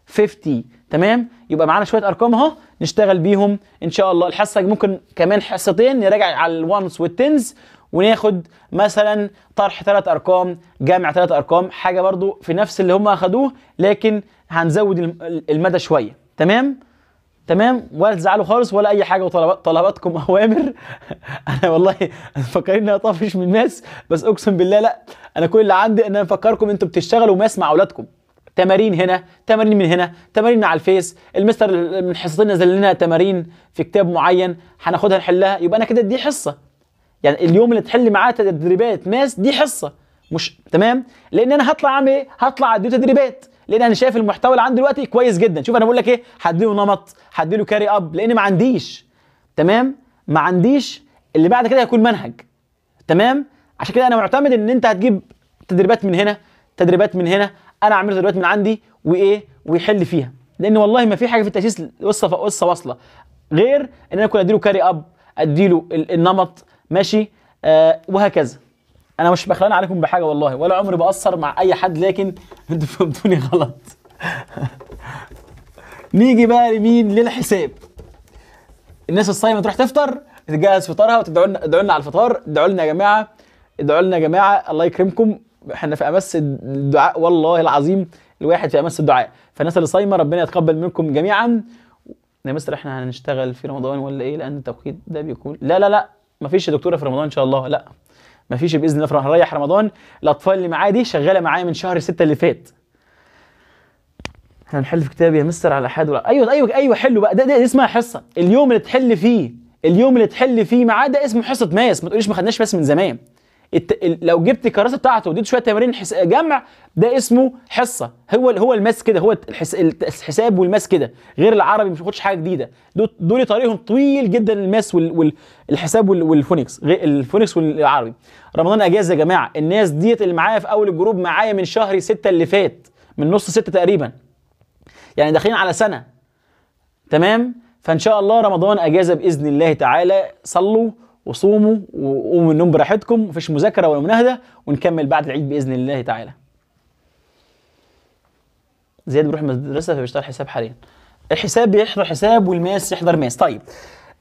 50 تمام يبقى معانا شويه ارقام اهو نشتغل بيهم ان شاء الله الحصه ممكن كمان حصتين نراجع على الوانس والتنز وناخد مثلا طرح ثلاث ارقام جمع ثلاث ارقام حاجه برضو في نفس اللي هم اخدوه لكن هنزود المدى شويه تمام تمام ولا تزعلوا خالص ولا اي حاجه وطلباتكم اوامر انا والله مفكرين إني أطفش من الناس بس اقسم بالله لا انا كل اللي عندي ان انا افكركم انتوا بتشتغلوا ماس مع اولادكم تمارين هنا تمارين من هنا تمارين على الفيس المستر من حصتنا نزل لنا تمارين في كتاب معين هناخدها نحلها يبقى انا كده دي حصه يعني اليوم اللي تحل معاه تدريبات ماس دي حصه مش تمام لان انا هطلع اعمل ايه هطلع اديه تدريبات لان انا شايف المحتوى اللي عندي دلوقتي كويس جدا شوف انا بقول لك ايه هديله نمط هديله كاري اب لان ما عنديش تمام ما عنديش اللي بعد كده هيكون منهج تمام عشان كده انا معتمد ان انت هتجيب تدريبات من هنا تدريبات من هنا انا اعمل تدريبات من عندي وايه ويحل فيها لان والله ما في حاجه في التاسيس قصه قصه واصله غير ان انا اكون اديله كاري اب اديله النمط ماشي آه وهكذا انا مش بخلان عليكم بحاجه والله ولا عمري بأثر مع اي حد لكن انتوا فهمتوني غلط نيجي بقى لمين للحساب الناس الصايمه تروح تفطر تجهز فطارها وتدعوا لنا ادعوا لنا على الفطار ادعوا لنا يا جماعه ادعوا لنا يا جماعه الله يكرمكم احنا في امس الدعاء والله العظيم الواحد في امس الدعاء فالناس اللي صايمه ربنا يتقبل منكم جميعا يا مستر احنا هنشتغل في رمضان ولا ايه لان التوقيت ده بيكون لا لا لا مفيش يا دكتوره في رمضان ان شاء الله لا مفيش باذن الله هنريح رمضان رمضان الاطفال اللي معايا دي شغاله معايا من شهر 6 اللي فات هنحل في كتاب يا مستر على حد ولا ايوه ايوه ايوه حلو بقى ده, ده اسمها حصه اليوم اللي تحل فيه اليوم اللي تحل فيه معاه ده اسمه حصه ماس ما تقوليش ما خدناش ماس من زمان الت... لو جبت الكراسه بتاعته وديت شويه تمارين حس... جمع ده اسمه حصه هو هو الماس كده هو الحس... الحساب والماس كده غير العربي مش بياخدش حاجه جديده دول دول طريقهم طويل جدا الماس وال... والحساب وال... والفونكس غير الفونكس والعربي رمضان اجازه يا جماعه الناس ديت اللي معايا في اول الجروب معايا من شهر 6 اللي فات من نص 6 تقريبا يعني داخلين على سنه تمام فان شاء الله رمضان اجازه باذن الله تعالى صلوا وصوموا وقوموا النوم براحتكم مفيش مذاكره ولا مناهده ونكمل بعد العيد باذن الله تعالى زياد بيروح المدرسه فبيشتغل حساب حاليا الحساب بيحضر حساب والماس يحضر ماس طيب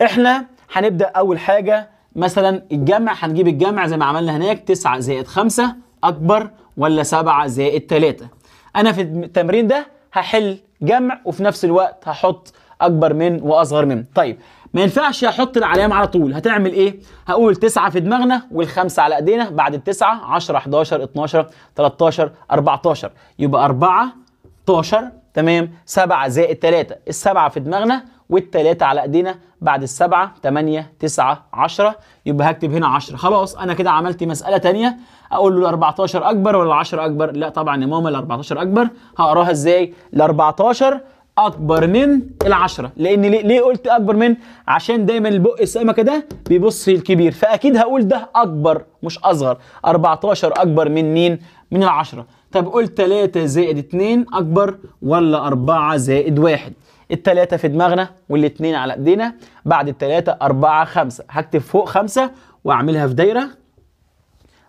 احنا هنبدا اول حاجه مثلا الجمع هنجيب الجمع زي ما عملنا هناك 9 زائد 5 اكبر ولا 7 زائد 3 انا في التمرين ده هحل جمع وفي نفس الوقت هحط اكبر من واصغر من طيب ما ينفعش احط العلام على طول هتعمل ايه هقول 9 في دماغنا والخمسه على ايدينا بعد التسعه 10 11 12 13 14 يبقى 4 12 تمام 7 زائد 3 السبعه في دماغنا والتلاتة على ايدينا بعد السبعة 8 9 10 يبقى هكتب هنا 10 خلاص انا كده عملت مسألة تانية اقول له ال 14 اكبر ولا 10 اكبر لا طبعا يا ماما ال 14 اكبر هقراها ازاي ال 14 اكبر من العشرة لان ليه, ليه قلت اكبر من عشان دايما البق السمكه ده بيبص للكبير فاكيد هقول ده اكبر مش اصغر 14 اكبر من مين من العشرة طب قول 3 زائد 2 اكبر ولا 4 زائد 1 التلاتة في دماغنا والاتنين على ايدينا بعد التلاتة أربعة خمسة هكتب فوق خمسة وأعملها في دايرة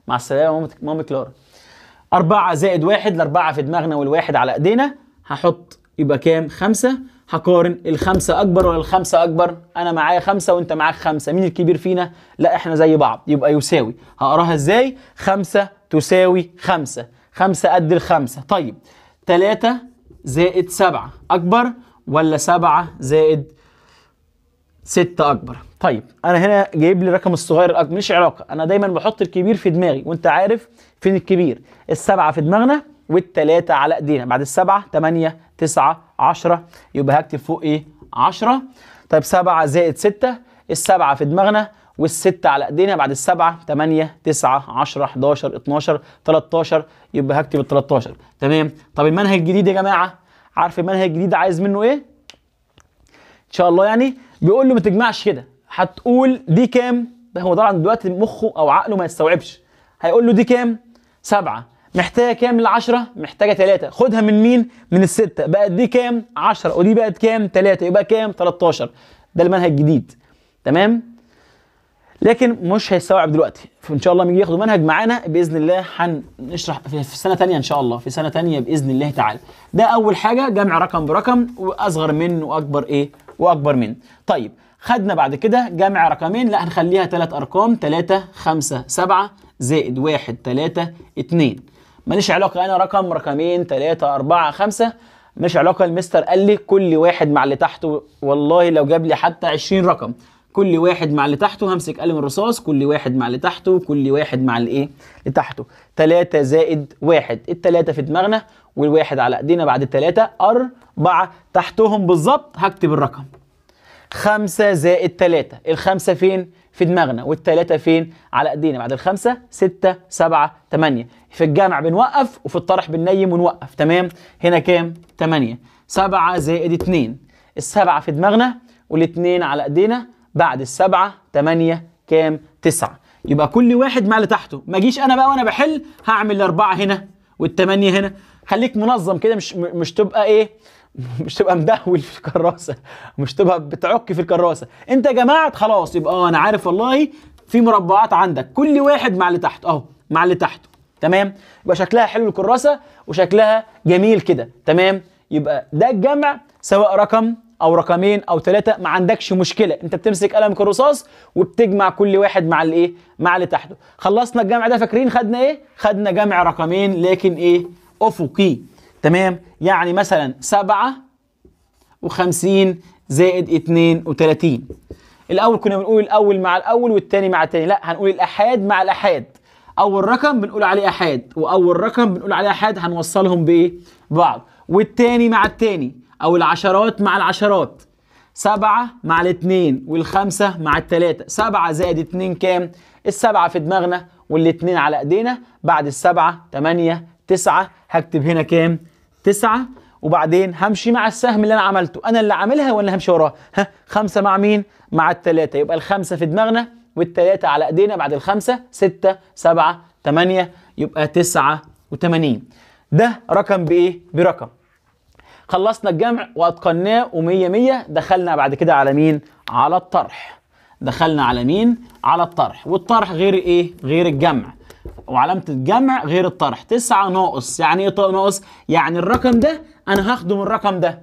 مع السلامة ماما مامي كلارا أربعة زائد واحد الأربعة في دماغنا والواحد على ايدينا هحط يبقى كام؟ خمسة هقارن الخمسة أكبر ولا الخمسة أكبر؟ أنا معايا خمسة وأنت معاك خمسة، مين الكبير فينا؟ لا إحنا زي بعض، يبقى يساوي، هقراها إزاي؟ خمسة تساوي خمسة، خمسة قد الخمسة، طيب تلاتة زائد سبعة أكبر ولا سبعة زائد ستة أكبر؟ طيب أنا هنا جايب لي الرقم الصغير الأكبر، مش علاقة، أنا دايماً بحط الكبير في دماغي وأنت عارف فين الكبير، السبعة في دماغنا والتلاتة على إيدينا، بعد السبعة تمانية 9 10 يبقى هكتب فوق ايه 10 طيب 7 زائد 6 السبعة في دماغنا والستة على ايدينا بعد السبعة 8 9 10 11 12 13 يبقى هكتب ال 13 تمام طب المنهج الجديد يا جماعة عارف المنهج الجديد عايز منه ايه؟ ان شاء الله يعني بيقول له ما تجمعش كده هتقول دي كام؟ ده هو طبعا دلوقتي مخه او عقله ما يستوعبش هيقول له دي كام؟ سبعة محتاجه كام ال10 محتاجه 3 خدها من مين؟ من الستة بقت دي كام؟ 10 ودي بقت كام؟ 3 يبقى كام؟ 13 ده المنهج الجديد تمام؟ لكن مش هيستوعب دلوقتي فان شاء الله لما ياخدوا منهج معانا باذن الله هنشرح في سنه ثانيه ان شاء الله في سنه ثانيه باذن الله تعالى ده اول حاجه جمع رقم برقم واصغر من واكبر ايه واكبر من طيب خدنا بعد كده جمع رقمين لا هنخليها ثلاث ارقام 3 5 7 زائد 1 3 2 ماليش علاقه انا رقم رقمين ثلاثه اربعه خمسه ماليش علاقه المستر قال لي كل واحد مع اللي تحته والله لو جاب لي حتى 20 رقم كل واحد مع اللي تحته همسك قلم الرصاص كل واحد مع اللي تحته كل واحد مع الايه اللي تحته 3 زائد 1 الثلاثه في دماغنا والواحد على ايدينا بعد الثلاثه أربعة تحتهم بالظبط هكتب الرقم 5 زائد 3 الخمسه فين في دماغنا والثلاثه فين على ايدينا بعد الخمسه سته سبعه ثمانيه في الجامع بنوقف وفي الطرح بننيم ونوقف تمام هنا كام ثمانيه سبعه زائد اتنين السبعه في دماغنا والاتنين على ايدينا بعد السبعه ثمانيه كام تسعه يبقى كل واحد مع اللي تحته ما اجيش انا بقى وانا بحل هعمل الاربعه هنا والثمانيه هنا خليك منظم كده مش مش تبقى ايه مش تبقى مدهول في الكراسه مش تبقى بتعك في الكراسه انت جمعت خلاص يبقى اه انا عارف والله في مربعات عندك كل واحد مع اللي تحت اهو مع اللي تحته تمام يبقى شكلها حلو الكراسه وشكلها جميل كده تمام يبقى ده الجمع سواء رقم او رقمين او ثلاثه ما عندكش مشكله انت بتمسك قلمك الرصاص وبتجمع كل واحد مع الايه مع اللي تحته خلصنا الجمع ده فاكرين خدنا ايه خدنا جمع رقمين لكن ايه افقي تمام يعني مثلا سبعة وخمسين زائد 32 الاول كنا بنقول الاول مع الاول والتاني مع التاني لا هنقول الاحاد مع الاحاد اول رقم بنقول عليه احاد واول رقم بنقول عليه احاد هنوصلهم بايه بعض والتاني مع التاني او العشرات مع العشرات سبعة مع الاتنين والخمسة مع التلاتة سبعة زائد اتنين كام السبعة في دماغنا والاتنين على ايدينا بعد السبعة تمانية تسعة هكتب هنا كام تسعة وبعدين همشي مع السهم اللي انا عملته انا اللي عاملها وانا همشي وراها ها خمسة مع مين مع الثلاثة يبقى الخمسة في دماغنا والثلاثة على ايدينا بعد الخمسة ستة سبعة تمانية يبقى تسعة وتمانين ده رقم بايه برقم خلصنا الجمع واتقناه ومية مية دخلنا بعد كده على مين على الطرح دخلنا على مين على الطرح والطرح غير ايه غير الجمع وعلامة الجمع غير الطرح تسعة ناقص يعني ايه ناقص؟ يعني الرقم ده أنا هاخده من الرقم ده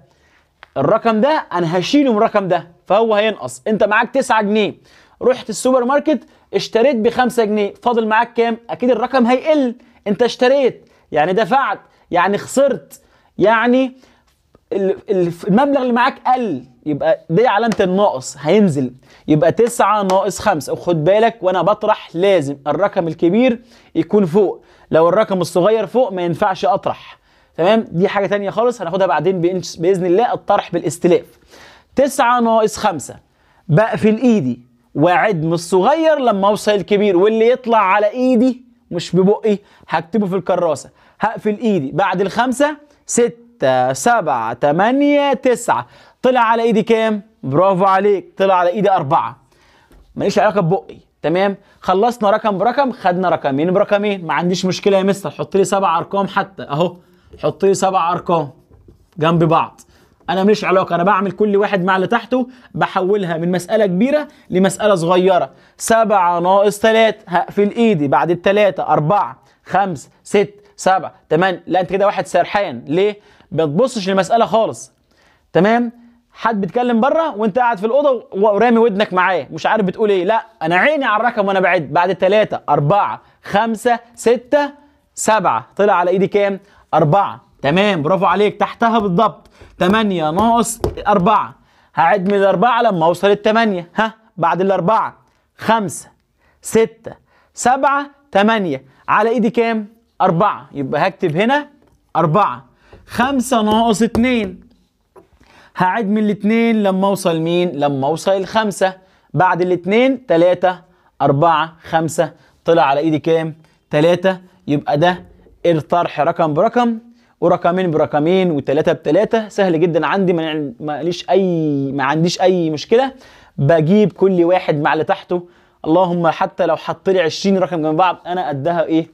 الرقم ده أنا هشيله من الرقم ده فهو هينقص أنت معاك تسعة جنيه رحت السوبر ماركت اشتريت بخمسة جنيه فاضل معاك كام؟ أكيد الرقم هيقل أنت اشتريت يعني دفعت يعني خسرت يعني المبلغ اللي معاك قل يبقى دي علامه الناقص هينزل يبقى 9 ناقص 5 وخد بالك وانا بطرح لازم الرقم الكبير يكون فوق لو الرقم الصغير فوق ما ينفعش اطرح تمام دي حاجه تانية خالص هناخدها بعدين باذن الله الطرح بالاستلاف 9 ناقص 5 بقفل ايدي واعد من الصغير لما اوصل الكبير واللي يطلع على ايدي مش ببقي هكتبه في الكراسه هقفل ايدي بعد الخمسه 6 7 8 9 طلع على ايدي كام برافو عليك طلع على ايدي اربعة ماليش علاقه ببقي تمام خلصنا رقم برقم خدنا رقمين برقمين ما عنديش مشكله يا مستر حط لي سبع ارقام حتى اهو حط لي سبع ارقام جنب بعض انا ماليش علاقه انا بعمل كل واحد مع اللي تحته بحولها من مساله كبيره لمساله صغيره سبعة ناقص 3 هقفل ايدي بعد الثلاثة أربعة خمسة ست سبعة 8 لا انت كده واحد سرحان ليه؟ ما بتبصش للمساله خالص تمام حد بيتكلم بره وانت قاعد في الاوضه ورامي ودنك معاه مش عارف بتقول ايه لا انا عيني على الرقم وانا بعد بعد 3 4 5 6 7 طلع على ايدي كام 4 تمام برافو عليك تحتها بالضبط 8 ناقص 4 هعد من الأربعة لما أوصل التمانية ها بعد الأربعة خمسة ستة سبعة تمانية على إيدي كام؟ أربعة يبقى هكتب هنا أربعة خمسة ناقص اتنين هعد من الاثنين لما اوصل مين لما اوصل الخمسة بعد الاثنين تلاتة أربعة خمسة طلع على إيدي كام تلاتة يبقى ده الطرح رقم برقم ورقمين برقمين وتلاتة بتلاتة سهل جدا عندي ماليش أي ما عنديش أي مشكلة بجيب كل واحد مع اللي تحته اللهم حتى لو حط لي 20 رقم جنب بعض انا قدها ايه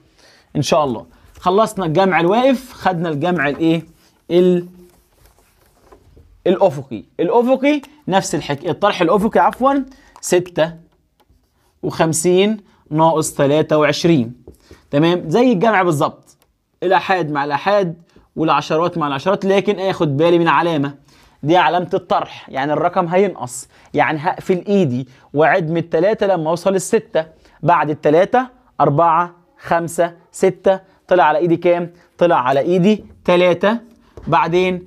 ان شاء الله خلصنا الجمع الواقف خدنا الجمع الايه الافقي الافقي نفس الحكايه الطرح الافقي عفوا 56 ناقص 23 تمام زي الجمع بالظبط الاحاد مع الاحاد والعشرات مع العشرات لكن اخد بالي من علامه دي علامه الطرح يعني الرقم هينقص يعني هقفل ايدي واعد من الثلاثه لما اوصل السته بعد الثلاثه أربعة خمسة ستة طلع على ايدي كام طلع على ايدي ثلاثة بعدين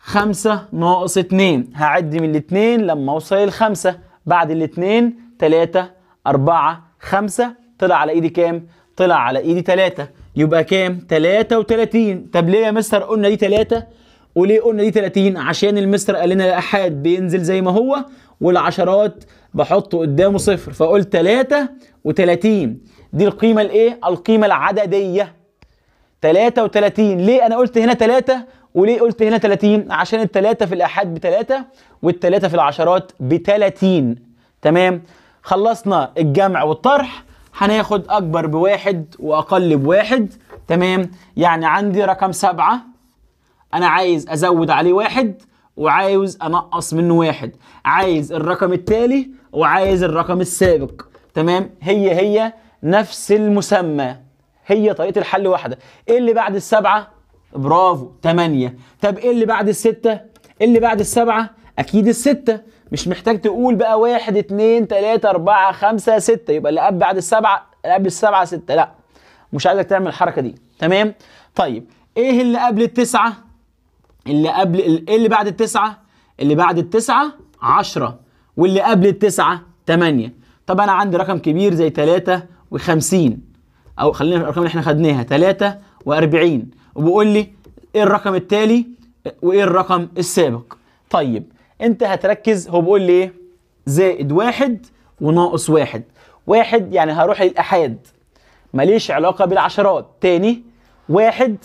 5 ناقص 2 هعد من الاتنين لما اوصل الخمسة بعد الاتنين 3 4 5 طلع على ايدي كام؟ طلع على ايدي تلاتة يبقى كام؟ 33 طب ليه يا مستر قلنا دي تلاتة وليه قلنا دي 30 عشان المستر قال لنا الاحاد بينزل زي ما هو والعشرات بحطه قدامه صفر فقلت تلاتة وتلاتين دي القيمه الايه القيمه العدديه 33 ليه انا قلت هنا 3 وليه قلت هنا 30 عشان ال3 في الآحاد وال3 في العشرات بتلاتين تمام خلصنا الجمع والطرح هناخد أكبر بواحد وأقل بواحد تمام يعني عندي رقم سبعة أنا عايز أزود عليه واحد وعايز أنقص منه واحد عايز الرقم التالي وعايز الرقم السابق تمام هي هي نفس المسمى هي طريقه الحل واحده ايه اللي بعد السبعه برافو 8 طب ايه اللي بعد الستة ايه اللي بعد السبعة اكيد الستة مش محتاج تقول بقى واحد اتنين تلاتة اربعة خمسة ستة يبقى اللي قبل بعد السبعة اللي قبل السبعة ستة لا مش عايزك تعمل الحركة دي تمام طيب ايه اللي قبل التسعة اللي قبل ايه اللي بعد التسعة اللي بعد التسعة عشرة واللي قبل التسعة 8 طب انا عندي رقم كبير زي تلاتة وخمسين او خلينا في الارقام اللي احنا خدناها 43 وبيقول لي ايه الرقم التالي وايه الرقم السابق طيب انت هتركز هو بيقول لي ايه زائد واحد وناقص واحد واحد يعني هروح للأحاد ماليش علاقة بالعشرات تاني واحد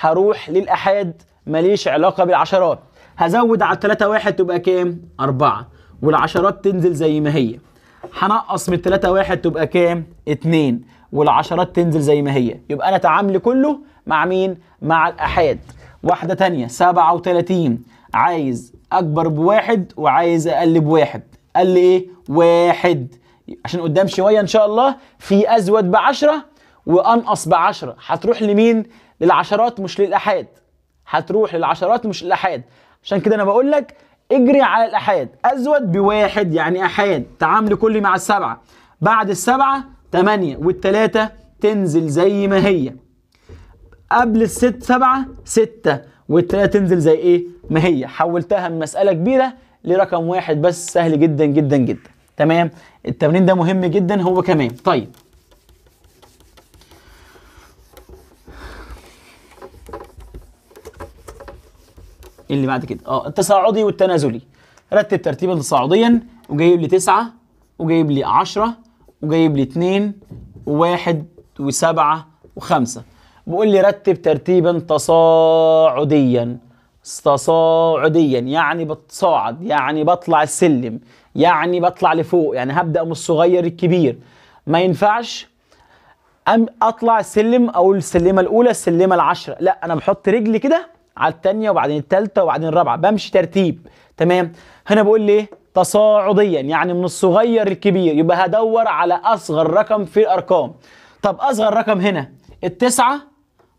هروح للأحاد ماليش علاقة بالعشرات هزود على التلاتة واحد تبقى كام؟ أربعة والعشرات تنزل زي ما هي هنقص من التلاتة واحد تبقى كام؟ اتنين والعشرات تنزل زي ما هي يبقى انا تعاملي كله مع مين مع الاحاد واحده ثانيه 37 عايز اكبر بواحد وعايز اقل بواحد قال لي ايه واحد عشان قدام شويه ان شاء الله في ازود ب10 وانقص ب10 هتروح لمين للعشرات مش للاحاد هتروح للعشرات مش للاحاد عشان كده انا بقول لك اجري على الاحاد ازود بواحد يعني احاد تعاملي كلي مع السبعه بعد السبعه 8 والتلاتة تنزل زي ما هي قبل الست سبعة وال والتلاتة تنزل زي ايه ما هي حولتها من مسألة كبيرة لرقم واحد بس سهل جدا جدا جدا تمام التمرين ده مهم جدا هو كمان طيب اللي بعد كده اه التصاعدي والتنازلي رتب ترتيبا تصاعديا وجايب لي 9 وجايب لي 10 وجايب لي 2 و1 و7 و5 بيقول لي رتب ترتيبا تصاعديا تصاعديا يعني بتصاعد يعني بطلع السلم يعني بطلع لفوق يعني هبدا من الصغير الكبير ما ينفعش أم اطلع السلم او السلمه الاولى السلمه العشره لا انا بحط رجلي كده على الثانيه وبعدين الثالثه وبعدين الرابعه بمشي ترتيب تمام هنا بقول لي تصاعديا يعني من الصغير للكبير يبقى هدور على اصغر رقم في الارقام طب اصغر رقم هنا التسعة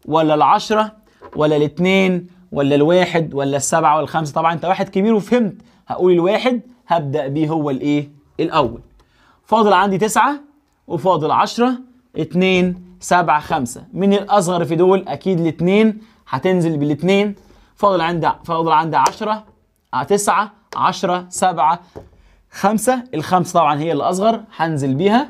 ولا العشرة ولا الاثنين ولا الواحد ولا السبعة ولا الخمسة طبعا انت واحد كبير وفهمت هقول الواحد هبدأ بيه هو الايه الاول فاضل عندي تسعة وفاضل عشرة اثنين سبعة خمسة من الاصغر في دول اكيد الاثنين هتنزل بالاثنين فاضل عندي فاضل عندي عشرة آه، تسعة 10 7 5 الخمسة طبعا هي اللي أصغر هنزل بيها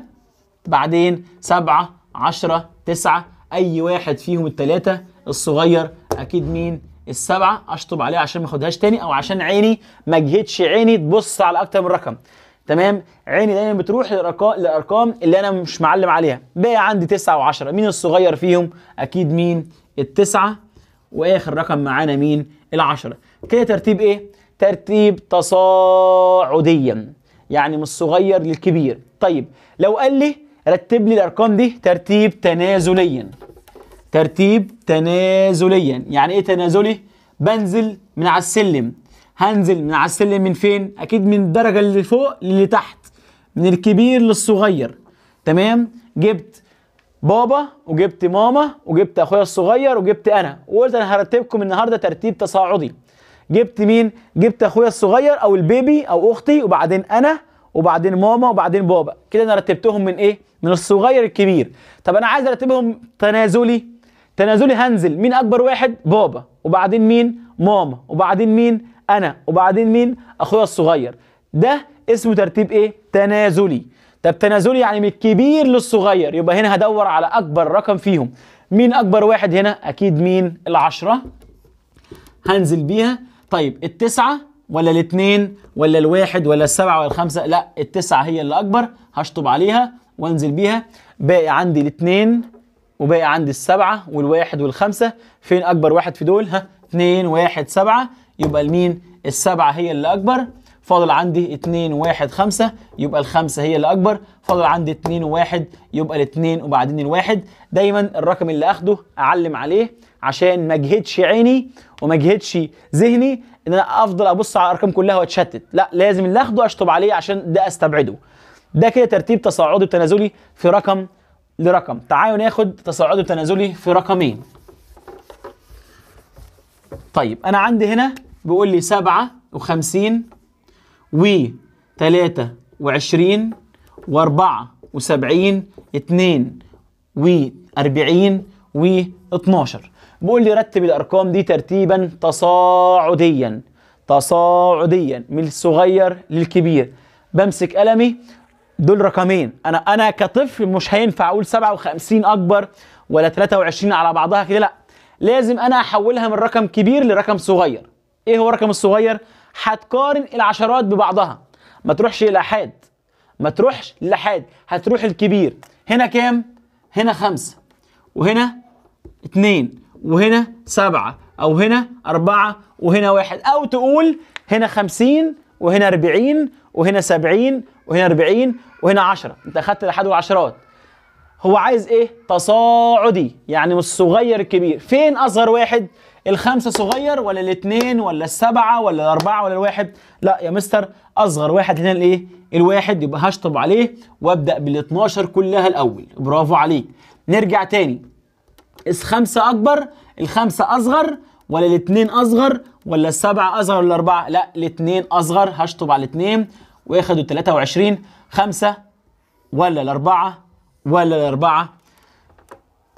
بعدين 7 10 9 أي واحد فيهم التلاتة الصغير أكيد مين السبعة أشطب عليها عشان ما اخدهاش تاني أو عشان عيني ما جهتش عيني تبص على أكتر من رقم تمام عيني دايما بتروح للارقام اللي انا مش معلم عليها باقي عندي 9 و10 مين الصغير فيهم اكيد مين التسعة واخر رقم معانا مين العشرة كده ترتيب ايه ترتيب تصاعديا يعني من الصغير للكبير طيب لو قال لي رتب لي الارقام دي ترتيب تنازليا ترتيب تنازليا يعني ايه تنازلي بنزل من على السلم هنزل من على السلم من فين اكيد من الدرجه اللي فوق للي تحت من الكبير للصغير تمام جبت بابا وجبت ماما وجبت اخويا الصغير وجبت انا وقلت انا هرتبكم النهارده ترتيب تصاعدي جبت مين جبت اخويا الصغير او البيبي او اختي وبعدين انا وبعدين ماما وبعدين بابا كده انا رتبتهم من ايه من الصغير الكبير طب انا عايز ارتبهم تنازلي تنازلي هنزل مين اكبر واحد بابا وبعدين مين ماما وبعدين مين انا وبعدين مين اخويا الصغير ده اسمه ترتيب ايه تنازلي طب تنازلي يعني من الكبير للصغير يبقى هنا هدور على اكبر رقم فيهم مين اكبر واحد هنا اكيد مين العشرة هنزل بيها طيب التسعة ولا الاثنين ولا الواحد ولا السبعة ولا الخمسة لا التسعة هي اللي أكبر هشطب عليها وانزل بيها باقي عندي الاثنين وباقي عندي السبعة والواحد والخمسة فين أكبر واحد في دول ها اثنين واحد سبعة يبقى لمين السبعة هي اللي أكبر فاضل عندي اثنين واحد خمسة يبقى الخمسة هي اللي أكبر فاضل عندي اثنين واحد يبقى الاثنين وبعدين الواحد دايما الرقم اللي أخده أعلم عليه عشان ما اجهدش عيني وما اجهدش ذهني ان انا افضل ابص على الارقام كلها واتشتت لا لازم اللي اخده اشطب عليه عشان ده استبعده ده كده ترتيب تصاعدي وتنازلي في رقم لرقم تعالوا ناخد تصاعدي وتنازلي في رقمين طيب انا عندي هنا بيقول لي 57 و 23 و 74 2 و 40 و 12 بيقول لي رتب الارقام دي ترتيبا تصاعديا تصاعديا من الصغير للكبير بمسك قلمي دول رقمين انا انا كطفل مش هينفع اقول 57 اكبر ولا 23 على بعضها كده لا لازم انا احولها من رقم كبير لرقم صغير ايه هو الرقم الصغير هتقارن العشرات ببعضها ما تروحش للاحاد ما تروحش للاحاد هتروح الكبير هنا كام هنا خمسة وهنا اتنين وهنا سبعة أو هنا أربعة وهنا واحد أو تقول هنا خمسين وهنا أربعين وهنا سبعين وهنا أربعين وهنا عشرة أنت أخدت الأحد والعشرات هو عايز إيه؟ تصاعدي يعني مش الصغير الكبير فين أصغر واحد؟ الخمسة صغير ولا الاثنين ولا السبعة ولا الأربعة ولا الواحد؟ لا يا مستر أصغر واحد هنا الإيه؟ الواحد يبقى هشطب عليه وأبدأ بال 12 كلها الأول برافو عليك نرجع تاني اس خمسة أكبر الخمسة أصغر ولا الاتنين أصغر ولا السبعة أصغر ولا الأربعة لا الاتنين أصغر هشطب على الاتنين واخدوا 23 خمسة ولا الأربعة ولا الأربعة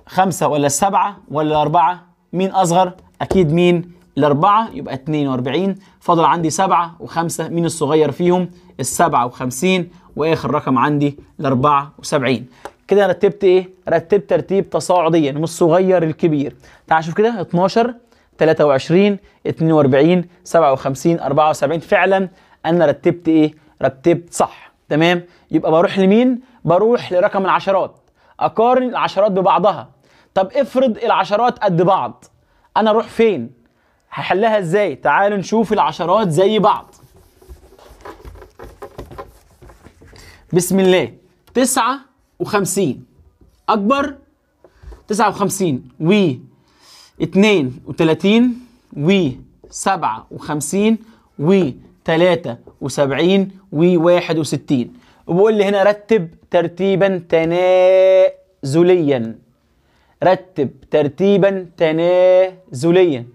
خمسة ولا السبعة ولا الأربعة مين أصغر أكيد مين الأربعة يبقى 42 فضل عندي سبعة وخمسة مين الصغير فيهم السبعة وخمسين وآخر رقم عندي الأربعة وسبعين كده رتبت ايه رتبت ترتيب تصاعديا من الصغير للكبير تعال شوف كده 12 23 42 57 74 فعلا انا رتبت ايه رتبت صح تمام يبقى بروح لمين بروح لرقم العشرات اقارن العشرات ببعضها طب افرض العشرات قد بعض انا اروح فين هحلها ازاي تعالوا نشوف العشرات زي بعض بسم الله تسعة وخمسين أكبر تسعة وخمسين و اتنين وتلاتين و سبعة وخمسين و تلاتة وسبعين و واحد وستين وبقول لي هنا رتب ترتيبا تنازليا رتب ترتيبا تنازليا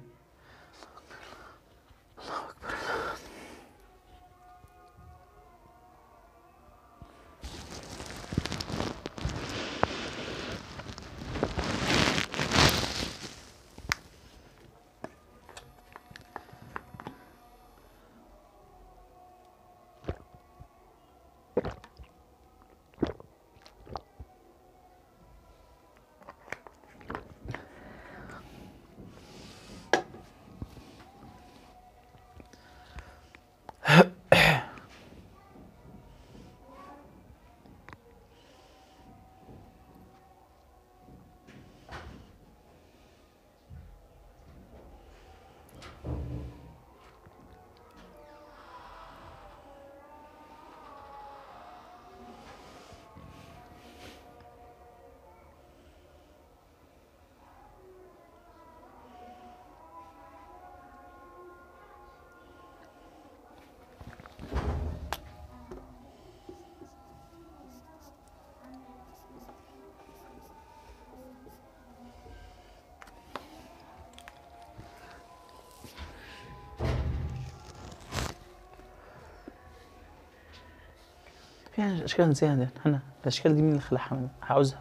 في اشكال دي هنا الاشكال دي مين اللي خلقها هعوزها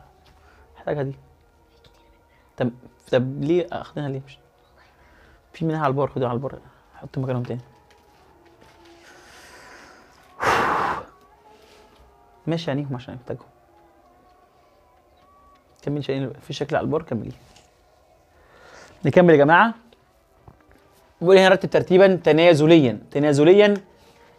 محتاجها دي طب طب ليه اخدها ليه مش في منها على البار خدوها على البار حط مكانهم تاني ماشي عينيهم عشان يحتاجهم كمل شايلين في شكل على البار كمل نكمل يا جماعه بيقول هنا رتب ترتيبا تنازليا تنازليا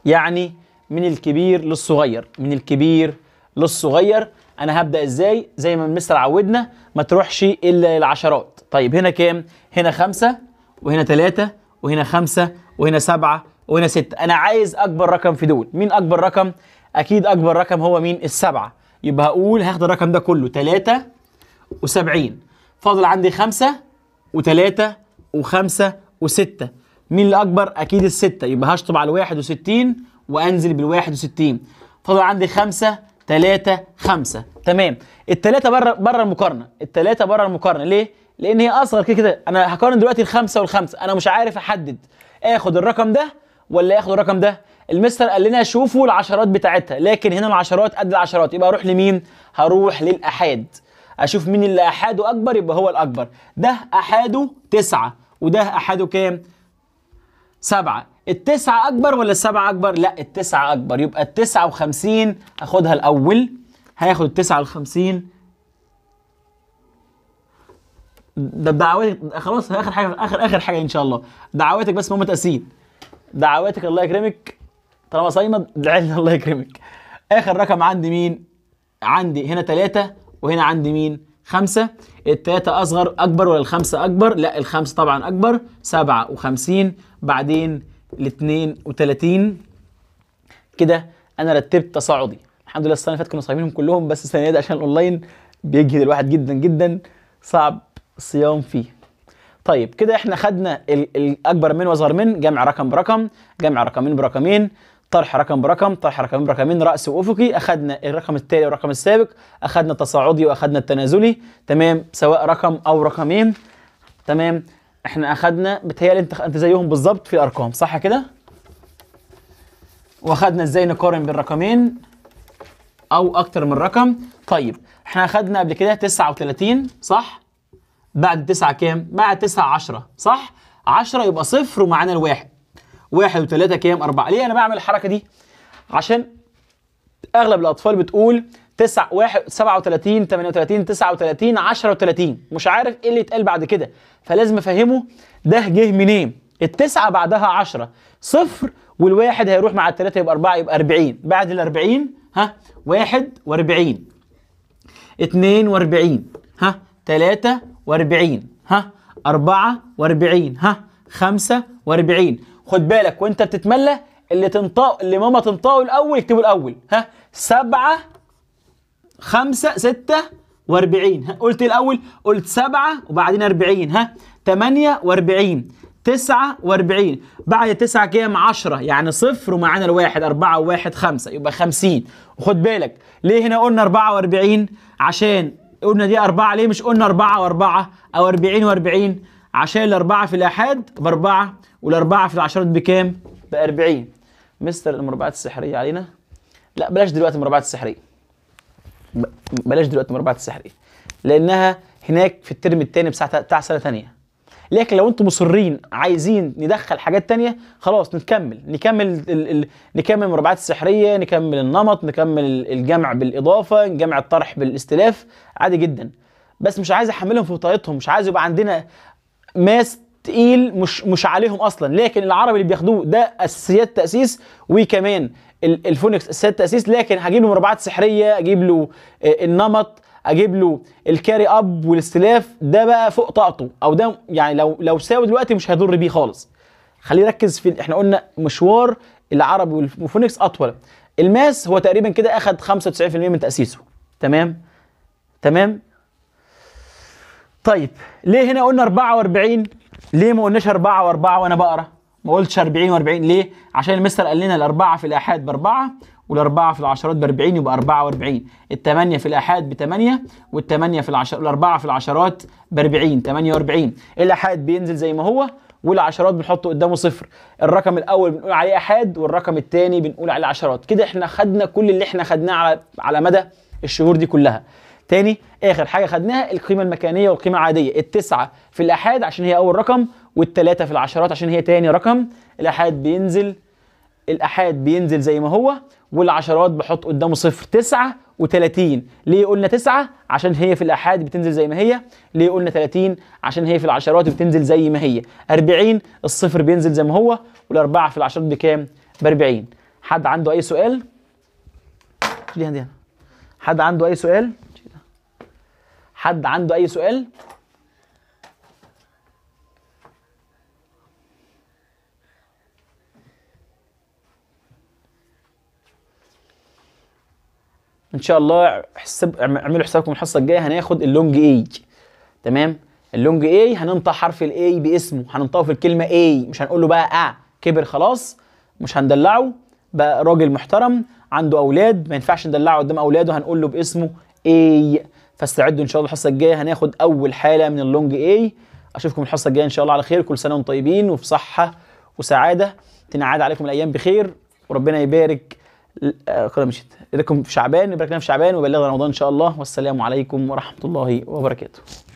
يعني من الكبير للصغير من الكبير للصغير انا هبدا ازاي زي ما المستر عودنا ما تروحش الا العشرات طيب هنا كام هنا خمسة وهنا ثلاثة وهنا خمسة وهنا سبعة وهنا ستة انا عايز اكبر رقم في دول مين اكبر رقم اكيد اكبر رقم هو مين السبعة يبقى هقول هاخد الرقم ده كله ثلاثة وسبعين فاضل عندي خمسة وثلاثة وخمسة وستة مين الأكبر؟ أكيد الستة يبقى هشطب على الواحد وستين وانزل بال 61 فاضل عندي 5 3 5 تمام الثلاثه بره بره المقارنه الثلاثه بره المقارنه ليه؟ لان هي اصغر كده كده انا هقارن دلوقتي الخمسه والخمسه انا مش عارف احدد اخد الرقم ده ولا اخد الرقم ده المستر قال لنا شوفوا العشرات بتاعتها لكن هنا العشرات قد العشرات يبقى اروح لمين هروح للاحاد اشوف مين اللي احاده اكبر يبقى هو الاكبر ده احاده تسعة وده احاده كام سبعة التسعة أكبر ولا السبعة أكبر؟ لا التسعة أكبر يبقى التسعة وخمسين هاخدها الأول هياخد التسعة الخمسين ده بدعواتك خلاص آخر حاجة آخر آخر حاجة إن شاء الله دعواتك بس ماما تقسيم دعواتك الله يكرمك طالما صايمة دعيلنا الله يكرمك آخر رقم عندي مين؟ عندي هنا تلاتة وهنا عندي مين؟ خمسة التلاتة أصغر أكبر ولا الخمسة أكبر؟ لا الخمسة طبعا أكبر سبعة وخمسين بعدين ل 32 كده انا رتبت تصاعدي الحمد لله السنه اللي فاتت كنا صايمينهم كلهم بس السنه دي عشان الاونلاين بيجهد الواحد جدا جدا صعب الصيام فيه طيب كده احنا خدنا الاكبر من واصغر من جمع رقم برقم جمع رقمين برقمين طرح رقم برقم طرح رقمين برقمين راس وافقي اخذنا الرقم التالي والرقم السابق اخذنا التصاعدي واخذنا التنازلي تمام سواء رقم او رقمين تمام احنا اخدنا بتهيألي انت انت زيهم بالظبط في الارقام صح كده؟ واخدنا ازاي نقارن بين رقمين او اكتر من رقم طيب احنا اخدنا قبل كده 39 صح؟ بعد 9 كام؟ بعد 9 10 صح؟ 10 يبقى صفر ومعانا الواحد واحد وثلاثة كام؟ أربعة ليه أنا بعمل الحركة دي؟ عشان أغلب الأطفال بتقول 9 1 37 38 39 عشرة 30 مش عارف ايه اللي يتقال بعد كده فلازم افهمه ده جه منين التسعة بعدها 10 صفر والواحد هيروح مع الثلاثة يبقى 4 يبقى 40 بعد ال 40 ها 41 42 ها 43 ها 44 ها 45 خد بالك وانت بتتملى اللي تنطق اللي ماما تنطقه الاول اكتبه الاول ها 7 خمسة ستة واربعين ها قلت الأول قلت سبعة وبعدين أربعين ها تمانية واربعين تسعة واربعين بعد تسعة كام عشرة يعني صفر ومعانا الواحد أربعة وواحد خمسة يبقى خمسين وخد بالك ليه هنا قلنا أربعة واربعين عشان قلنا دي أربعة ليه مش قلنا أربعة وأربعة أو أربعين وأربعين عشان الأربعة في الآحاد بأربعة والأربعة في العشرات بكام؟ بأربعين مستر المربعات السحرية علينا لا بلاش دلوقتي المربعات السحرية بلاش دلوقتي مربعات السحري إيه. لانها هناك في الترم الثاني بتاع بتاع سنه ثانيه لكن لو انتم مصرين عايزين ندخل حاجات تانية خلاص نكمل نكمل ال ال نكمل المربعات السحريه نكمل النمط نكمل الجمع بالاضافه نجمع الطرح بالاستلاف عادي جدا بس مش عايز احملهم في بطاقتهم مش عايز يبقى عندنا ماس تقيل مش مش عليهم اصلا لكن العربي اللي بياخدوه ده اساسيات تاسيس وكمان الفونكس السيد تاسيس لكن هجيب له مربعات سحريه اجيب له آه، النمط اجيب له الكاري اب والاستلاف ده بقى فوق طاقته او ده يعني لو لو ساوي دلوقتي مش هيضر بيه خالص خليه يركز في احنا قلنا مشوار العربي والفونكس اطول الماس هو تقريبا كده اخد 95% من تاسيسه تمام تمام طيب ليه هنا قلنا 44 ليه ما قلناش 4 و4 وانا بقرا ما قلتش 40 و40 ليه؟ عشان المستر قال لنا الاربعه في الاحاد باربعه والاربعه في العشرات باربعين يبقى 44 الثمانيه في الاحاد بثمانيه والثمانيه في العشر الاربعه في العشرات باربعين 48 الاحاد بينزل زي ما هو والعشرات بنحطه قدامه صفر الرقم الاول بنقول عليه احاد والرقم الثاني بنقول عليه عشرات كده احنا خدنا كل اللي احنا خدناه على على مدى الشهور دي كلها تاني اخر حاجه خدناها القيمه المكانيه والقيمه العاديه التسعه في الاحاد عشان هي اول رقم والتلاتة في العشرات عشان هي تاني رقم الأحاد بينزل الأحاد بينزل زي ما هو والعشرات بحط قدامه صفر تسعة وتلاتين ليه قلنا تسعة عشان هي في الأحاد بتنزل زي ما هي ليه قلنا تلاتين عشان هي في العشرات بتنزل زي ما هي أربعين الصفر بينزل زي ما هو والأربعة في العشرات بكام بأربعين حد عنده أي سؤال هنا حد عنده أي سؤال حد عنده أي سؤال ان شاء الله حساب اعملوا حسابكم الحصه الجايه هناخد اللونج اي تمام اللونج اي هننطق حرف الاي باسمه هننطقه في الكلمه اي مش هنقول له بقى اه كبر خلاص مش هندلعه بقى راجل محترم عنده اولاد ما ينفعش ندلعه قدام اولاده هنقول له باسمه اي فاستعدوا ان شاء الله الحصه الجايه هناخد اول حاله من اللونج اي اشوفكم الحصه الجايه ان شاء الله على خير كل سنه وانتم طيبين وفي صحه وسعاده تنعاد عليكم الايام بخير وربنا يبارك قدام آه، مشيت لكم في شعبان يبارك لنا في شعبان ويبلغنا رمضان ان شاء الله والسلام عليكم ورحمه الله وبركاته